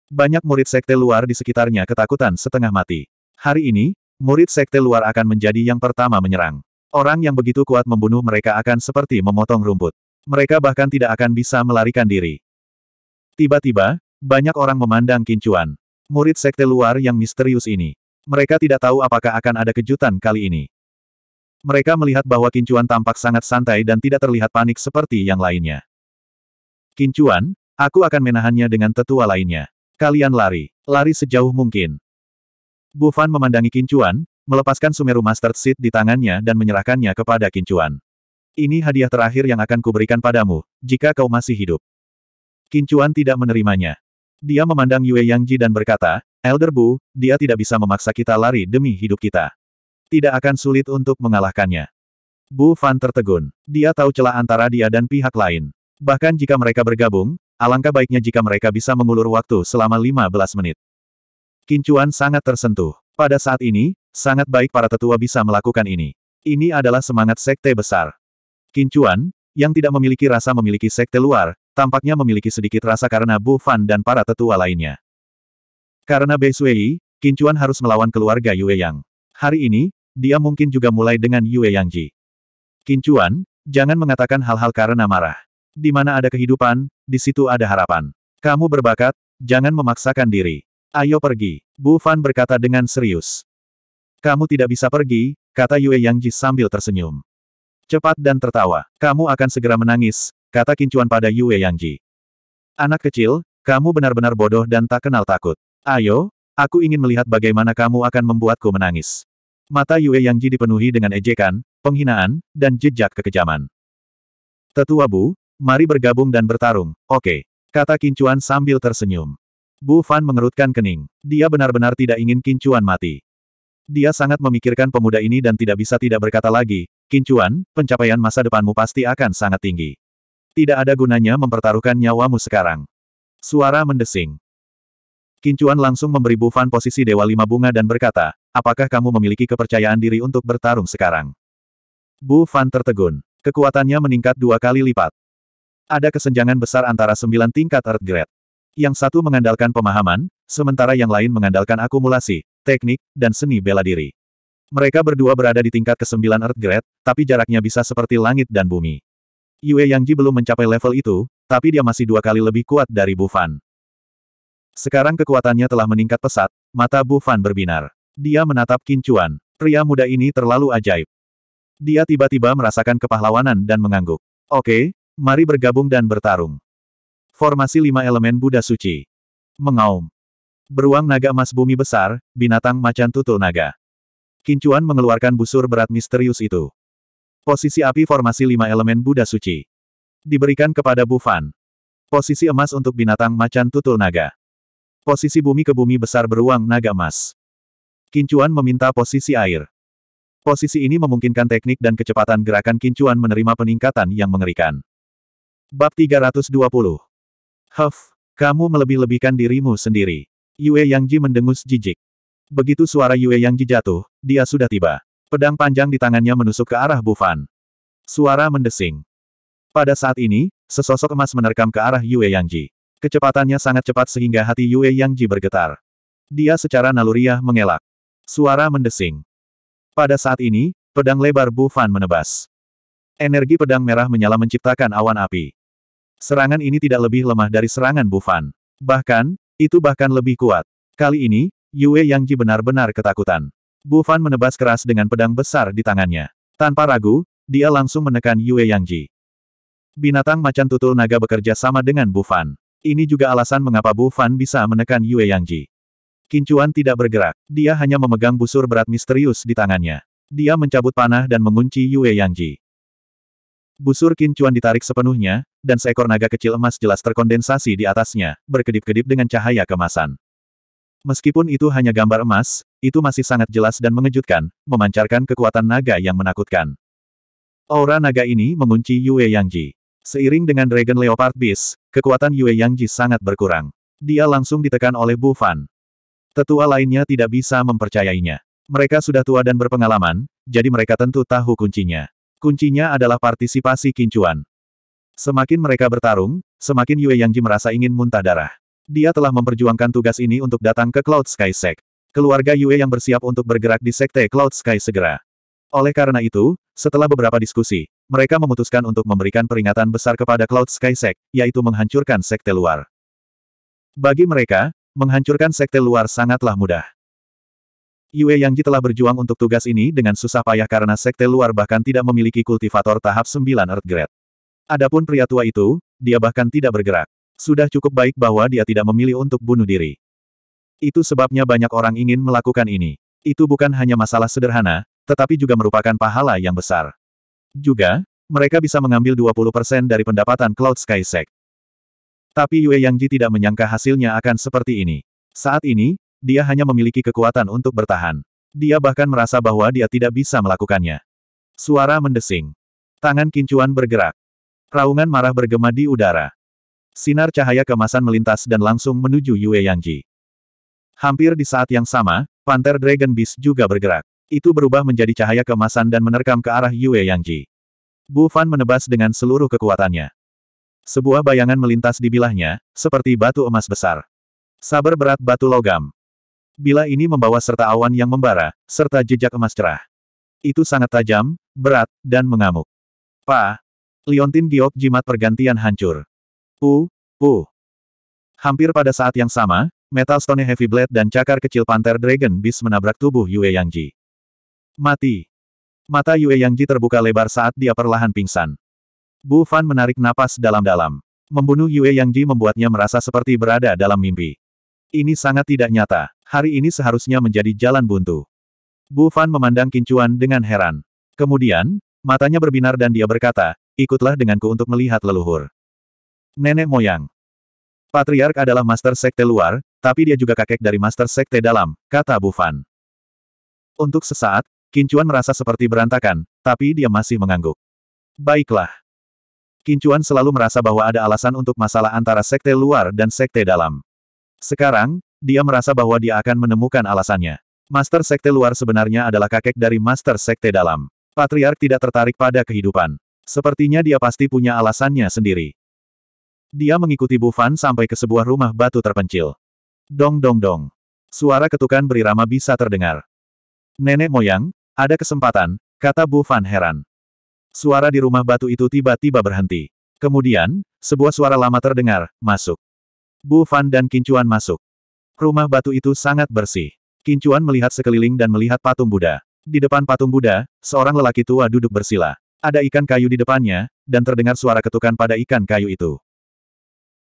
Banyak murid sekte luar di sekitarnya ketakutan setengah mati. Hari ini, murid sekte luar akan menjadi yang pertama menyerang. Orang yang begitu kuat membunuh mereka akan seperti memotong rumput. Mereka bahkan tidak akan bisa melarikan diri. Tiba-tiba, banyak orang memandang kincuan. Murid sekte luar yang misterius ini. Mereka tidak tahu apakah akan ada kejutan kali ini. Mereka melihat bahwa Kincuan tampak sangat santai dan tidak terlihat panik seperti yang lainnya. Kincuan, aku akan menahannya dengan tetua lainnya. Kalian lari. Lari sejauh mungkin. Bu Fan memandangi Kincuan, melepaskan Sumeru Master Seed di tangannya dan menyerahkannya kepada Kincuan. Ini hadiah terakhir yang akan kuberikan padamu, jika kau masih hidup. Kincuan tidak menerimanya. Dia memandang Yue Yangji dan berkata, Elder Bu, dia tidak bisa memaksa kita lari demi hidup kita. Tidak akan sulit untuk mengalahkannya. Bu Fan tertegun. Dia tahu celah antara dia dan pihak lain. Bahkan jika mereka bergabung, Alangkah baiknya jika mereka bisa mengulur waktu selama 15 menit. Kincuan sangat tersentuh. Pada saat ini, sangat baik para tetua bisa melakukan ini. Ini adalah semangat sekte besar. Kincuan, yang tidak memiliki rasa memiliki sekte luar, tampaknya memiliki sedikit rasa karena Bu Fan dan para tetua lainnya. Karena Bei Sui, Kincuan harus melawan keluarga Yue Yang. Hari ini, dia mungkin juga mulai dengan Yue Yang Ji. Kincuan, jangan mengatakan hal-hal karena marah. Di mana ada kehidupan, di situ ada harapan. Kamu berbakat, jangan memaksakan diri. Ayo pergi, Bu Fan berkata dengan serius. Kamu tidak bisa pergi, kata Yue Yang Ji sambil tersenyum. Cepat dan tertawa, kamu akan segera menangis, kata kincuan pada Yue Yang Ji. Anak kecil, kamu benar-benar bodoh dan tak kenal takut. Ayo, aku ingin melihat bagaimana kamu akan membuatku menangis. Mata Yue Yang Ji dipenuhi dengan ejekan, penghinaan, dan jejak kekejaman. Tetua Bu, Mari bergabung dan bertarung, oke. Okay. Kata Kincuan sambil tersenyum. Bu Fan mengerutkan kening. Dia benar-benar tidak ingin Kincuan mati. Dia sangat memikirkan pemuda ini dan tidak bisa tidak berkata lagi, Kincuan, pencapaian masa depanmu pasti akan sangat tinggi. Tidak ada gunanya mempertaruhkan nyawamu sekarang. Suara mendesing. Kincuan langsung memberi Bu Fan posisi Dewa Lima Bunga dan berkata, apakah kamu memiliki kepercayaan diri untuk bertarung sekarang? Bu Fan tertegun. Kekuatannya meningkat dua kali lipat. Ada kesenjangan besar antara sembilan tingkat Earth Grade. Yang satu mengandalkan pemahaman, sementara yang lain mengandalkan akumulasi, teknik, dan seni bela diri. Mereka berdua berada di tingkat ke-9 Earth Grade, tapi jaraknya bisa seperti langit dan bumi. Yue Yangji belum mencapai level itu, tapi dia masih dua kali lebih kuat dari Bu Fan. Sekarang kekuatannya telah meningkat pesat, mata Bu Fan berbinar. Dia menatap Kincuan. Pria muda ini terlalu ajaib. Dia tiba-tiba merasakan kepahlawanan dan mengangguk. Oke, Mari bergabung dan bertarung. Formasi lima elemen Buddha Suci. Mengaum. Beruang naga emas bumi besar, binatang macan tutul naga. Kincuan mengeluarkan busur berat misterius itu. Posisi api formasi lima elemen Buddha Suci. Diberikan kepada Bufan. Posisi emas untuk binatang macan tutul naga. Posisi bumi ke bumi besar beruang naga emas. Kincuan meminta posisi air. Posisi ini memungkinkan teknik dan kecepatan gerakan Kincuan menerima peningkatan yang mengerikan. Bab 320. Huff, kamu melebih-lebihkan dirimu sendiri. Yue Yangji mendengus jijik. Begitu suara Yue Yangji jatuh, dia sudah tiba. Pedang panjang di tangannya menusuk ke arah Bufan. Suara mendesing. Pada saat ini, sesosok emas menerkam ke arah Yue Yangji. Kecepatannya sangat cepat sehingga hati Yue Yangji bergetar. Dia secara naluriah mengelak. Suara mendesing. Pada saat ini, pedang lebar Bufan menebas. Energi pedang merah menyala menciptakan awan api. Serangan ini tidak lebih lemah dari serangan Bufan. Bahkan, itu bahkan lebih kuat. Kali ini, Yue Yangji benar-benar ketakutan. Bufan menebas keras dengan pedang besar di tangannya. Tanpa ragu, dia langsung menekan Yue Yangji. Binatang macan tutul naga bekerja sama dengan Bufan. Ini juga alasan mengapa Bufan bisa menekan Yue Yangji. Kincuan tidak bergerak. Dia hanya memegang busur berat misterius di tangannya. Dia mencabut panah dan mengunci Yue Yangji. Busur kincuan ditarik sepenuhnya, dan seekor naga kecil emas jelas terkondensasi di atasnya, berkedip-kedip dengan cahaya kemasan. Meskipun itu hanya gambar emas, itu masih sangat jelas dan mengejutkan, memancarkan kekuatan naga yang menakutkan. Aura naga ini mengunci Yue Yangji. Seiring dengan Dragon Leopard Beast, kekuatan Yue Yangji sangat berkurang. Dia langsung ditekan oleh Bu Fan. Tetua lainnya tidak bisa mempercayainya. Mereka sudah tua dan berpengalaman, jadi mereka tentu tahu kuncinya. Kuncinya adalah partisipasi kincuan. Semakin mereka bertarung, semakin Yue Yangji merasa ingin muntah darah. Dia telah memperjuangkan tugas ini untuk datang ke Cloud Sky Sect. Keluarga Yue yang bersiap untuk bergerak di Sekte Cloud Sky segera. Oleh karena itu, setelah beberapa diskusi, mereka memutuskan untuk memberikan peringatan besar kepada Cloud Sky Sect, yaitu menghancurkan Sekte luar. Bagi mereka, menghancurkan Sekte luar sangatlah mudah. Yue Yang Ji telah berjuang untuk tugas ini dengan susah payah karena sekte luar bahkan tidak memiliki kultivator tahap 9 Earth Grade. Adapun pria tua itu, dia bahkan tidak bergerak. Sudah cukup baik bahwa dia tidak memilih untuk bunuh diri. Itu sebabnya banyak orang ingin melakukan ini. Itu bukan hanya masalah sederhana, tetapi juga merupakan pahala yang besar. Juga, mereka bisa mengambil 20% dari pendapatan Cloud Sky Sect. Tapi Yue Yang Ji tidak menyangka hasilnya akan seperti ini. Saat ini, dia hanya memiliki kekuatan untuk bertahan. Dia bahkan merasa bahwa dia tidak bisa melakukannya. Suara mendesing. Tangan kincuan bergerak. Raungan marah bergema di udara. Sinar cahaya kemasan melintas dan langsung menuju Yue Yangji. Hampir di saat yang sama, Panther Dragon Beast juga bergerak. Itu berubah menjadi cahaya kemasan dan menerkam ke arah Yue Yangji. Bu Fan menebas dengan seluruh kekuatannya. Sebuah bayangan melintas di bilahnya, seperti batu emas besar. Saber berat batu logam bila ini membawa serta awan yang membara, serta jejak emas cerah. Itu sangat tajam, berat, dan mengamuk. Pa! Liontin giok jimat pergantian hancur. U, u. Hampir pada saat yang sama, Metal Stone Heavy Blade dan cakar kecil Panther Dragon Beast menabrak tubuh Yue Yangji. Mati. Mata Yue Yangji terbuka lebar saat dia perlahan pingsan. Bu Fan menarik napas dalam-dalam. Membunuh Yue Yangji membuatnya merasa seperti berada dalam mimpi. Ini sangat tidak nyata. Hari ini seharusnya menjadi jalan buntu. Bu Fan memandang Kincuan dengan heran. Kemudian, matanya berbinar dan dia berkata, ikutlah denganku untuk melihat leluhur. Nenek moyang. Patriark adalah master sekte luar, tapi dia juga kakek dari master sekte dalam, kata Bu Fan. Untuk sesaat, Kincuan merasa seperti berantakan, tapi dia masih mengangguk. Baiklah. Kincuan selalu merasa bahwa ada alasan untuk masalah antara sekte luar dan sekte dalam. Sekarang, dia merasa bahwa dia akan menemukan alasannya. Master Sekte luar sebenarnya adalah kakek dari Master Sekte dalam. Patriark tidak tertarik pada kehidupan. Sepertinya dia pasti punya alasannya sendiri. Dia mengikuti Bufan sampai ke sebuah rumah batu terpencil. Dong dong dong. Suara ketukan berirama bisa terdengar. Nenek moyang, ada kesempatan, kata Bufan heran. Suara di rumah batu itu tiba-tiba berhenti. Kemudian, sebuah suara lama terdengar, masuk. Bu Fan dan Kincuan masuk. Rumah batu itu sangat bersih. Kincuan melihat sekeliling dan melihat patung Buddha. Di depan patung Buddha, seorang lelaki tua duduk bersila. Ada ikan kayu di depannya, dan terdengar suara ketukan pada ikan kayu itu.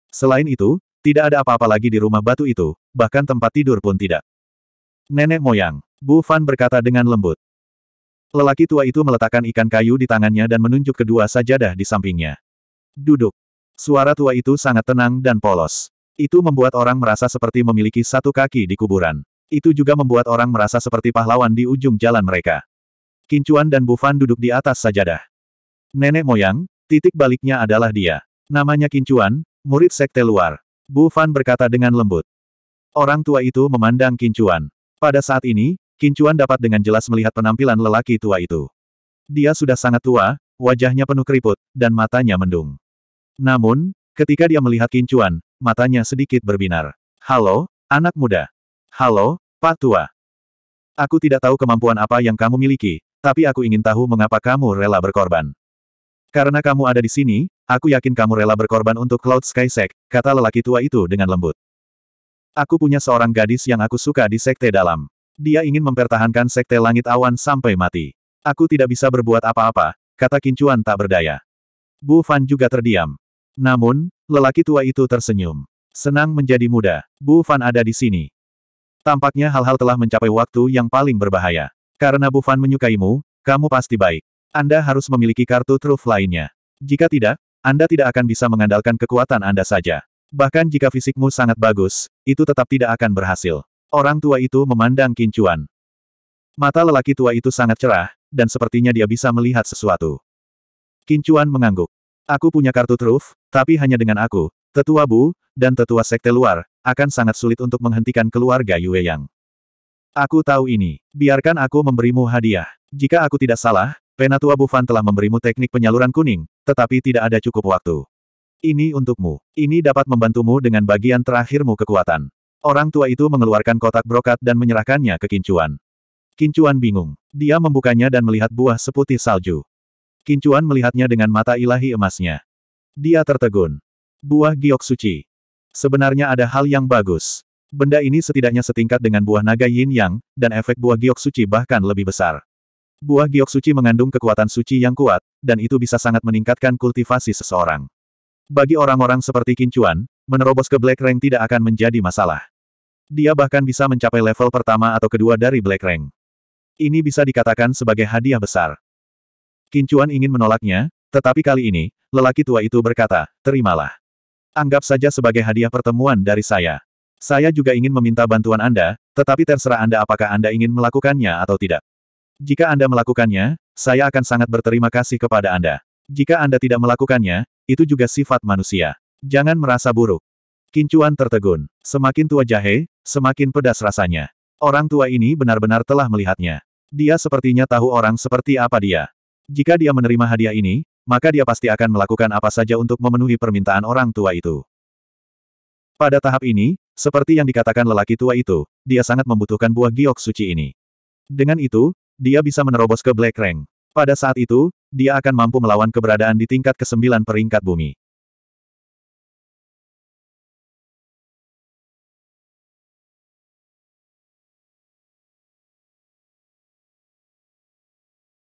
Selain itu, tidak ada apa-apa lagi di rumah batu itu, bahkan tempat tidur pun tidak. Nenek moyang, Bu Fan berkata dengan lembut. Lelaki tua itu meletakkan ikan kayu di tangannya dan menunjuk kedua sajadah di sampingnya. Duduk. Suara tua itu sangat tenang dan polos. Itu membuat orang merasa seperti memiliki satu kaki di kuburan. Itu juga membuat orang merasa seperti pahlawan di ujung jalan mereka. Kincuan dan Bufan duduk di atas sajadah. Nenek moyang, titik baliknya adalah dia. Namanya Kincuan, murid sekte luar. Bufan berkata dengan lembut. Orang tua itu memandang Kincuan. Pada saat ini, Kincuan dapat dengan jelas melihat penampilan lelaki tua itu. Dia sudah sangat tua, wajahnya penuh keriput, dan matanya mendung. Namun, ketika dia melihat Kincuan, matanya sedikit berbinar. Halo, anak muda. Halo, Pak Tua. Aku tidak tahu kemampuan apa yang kamu miliki, tapi aku ingin tahu mengapa kamu rela berkorban. Karena kamu ada di sini, aku yakin kamu rela berkorban untuk Cloud Sky Sect, kata lelaki tua itu dengan lembut. Aku punya seorang gadis yang aku suka di sekte dalam. Dia ingin mempertahankan sekte langit awan sampai mati. Aku tidak bisa berbuat apa-apa, kata Kincuan tak berdaya. Bu Fan juga terdiam. Namun, lelaki tua itu tersenyum. Senang menjadi muda, Bu Fan ada di sini. Tampaknya hal-hal telah mencapai waktu yang paling berbahaya. Karena Bu Fan menyukaimu, kamu pasti baik. Anda harus memiliki kartu truf lainnya. Jika tidak, Anda tidak akan bisa mengandalkan kekuatan Anda saja. Bahkan jika fisikmu sangat bagus, itu tetap tidak akan berhasil. Orang tua itu memandang kincuan. Mata lelaki tua itu sangat cerah, dan sepertinya dia bisa melihat sesuatu. Kincuan mengangguk. Aku punya kartu truf, tapi hanya dengan aku, tetua Bu, dan tetua sekte luar, akan sangat sulit untuk menghentikan keluarga Yue Yang. Aku tahu ini. Biarkan aku memberimu hadiah. Jika aku tidak salah, Penatua Bufan telah memberimu teknik penyaluran kuning, tetapi tidak ada cukup waktu. Ini untukmu. Ini dapat membantumu dengan bagian terakhirmu kekuatan. Orang tua itu mengeluarkan kotak brokat dan menyerahkannya ke Kincuan. Kincuan bingung. Dia membukanya dan melihat buah seputih salju. Kincuan melihatnya dengan mata ilahi emasnya. Dia tertegun. Buah giok suci. Sebenarnya ada hal yang bagus. Benda ini setidaknya setingkat dengan buah naga yin yang, dan efek buah giok suci bahkan lebih besar. Buah giok suci mengandung kekuatan suci yang kuat, dan itu bisa sangat meningkatkan kultivasi seseorang. Bagi orang-orang seperti Kincuan, menerobos ke Black Rank tidak akan menjadi masalah. Dia bahkan bisa mencapai level pertama atau kedua dari Black Rank. Ini bisa dikatakan sebagai hadiah besar. Kincuan ingin menolaknya, tetapi kali ini, lelaki tua itu berkata, terimalah. Anggap saja sebagai hadiah pertemuan dari saya. Saya juga ingin meminta bantuan Anda, tetapi terserah Anda apakah Anda ingin melakukannya atau tidak. Jika Anda melakukannya, saya akan sangat berterima kasih kepada Anda. Jika Anda tidak melakukannya, itu juga sifat manusia. Jangan merasa buruk. Kincuan tertegun. Semakin tua jahe, semakin pedas rasanya. Orang tua ini benar-benar telah melihatnya. Dia sepertinya tahu orang seperti apa dia. Jika dia menerima hadiah ini, maka dia pasti akan melakukan apa saja untuk memenuhi permintaan orang tua itu. Pada tahap ini, seperti yang dikatakan lelaki tua itu, dia sangat membutuhkan buah giok suci ini. Dengan itu, dia bisa menerobos ke Black Rank. Pada saat itu, dia akan mampu melawan keberadaan di tingkat ke-9 peringkat bumi.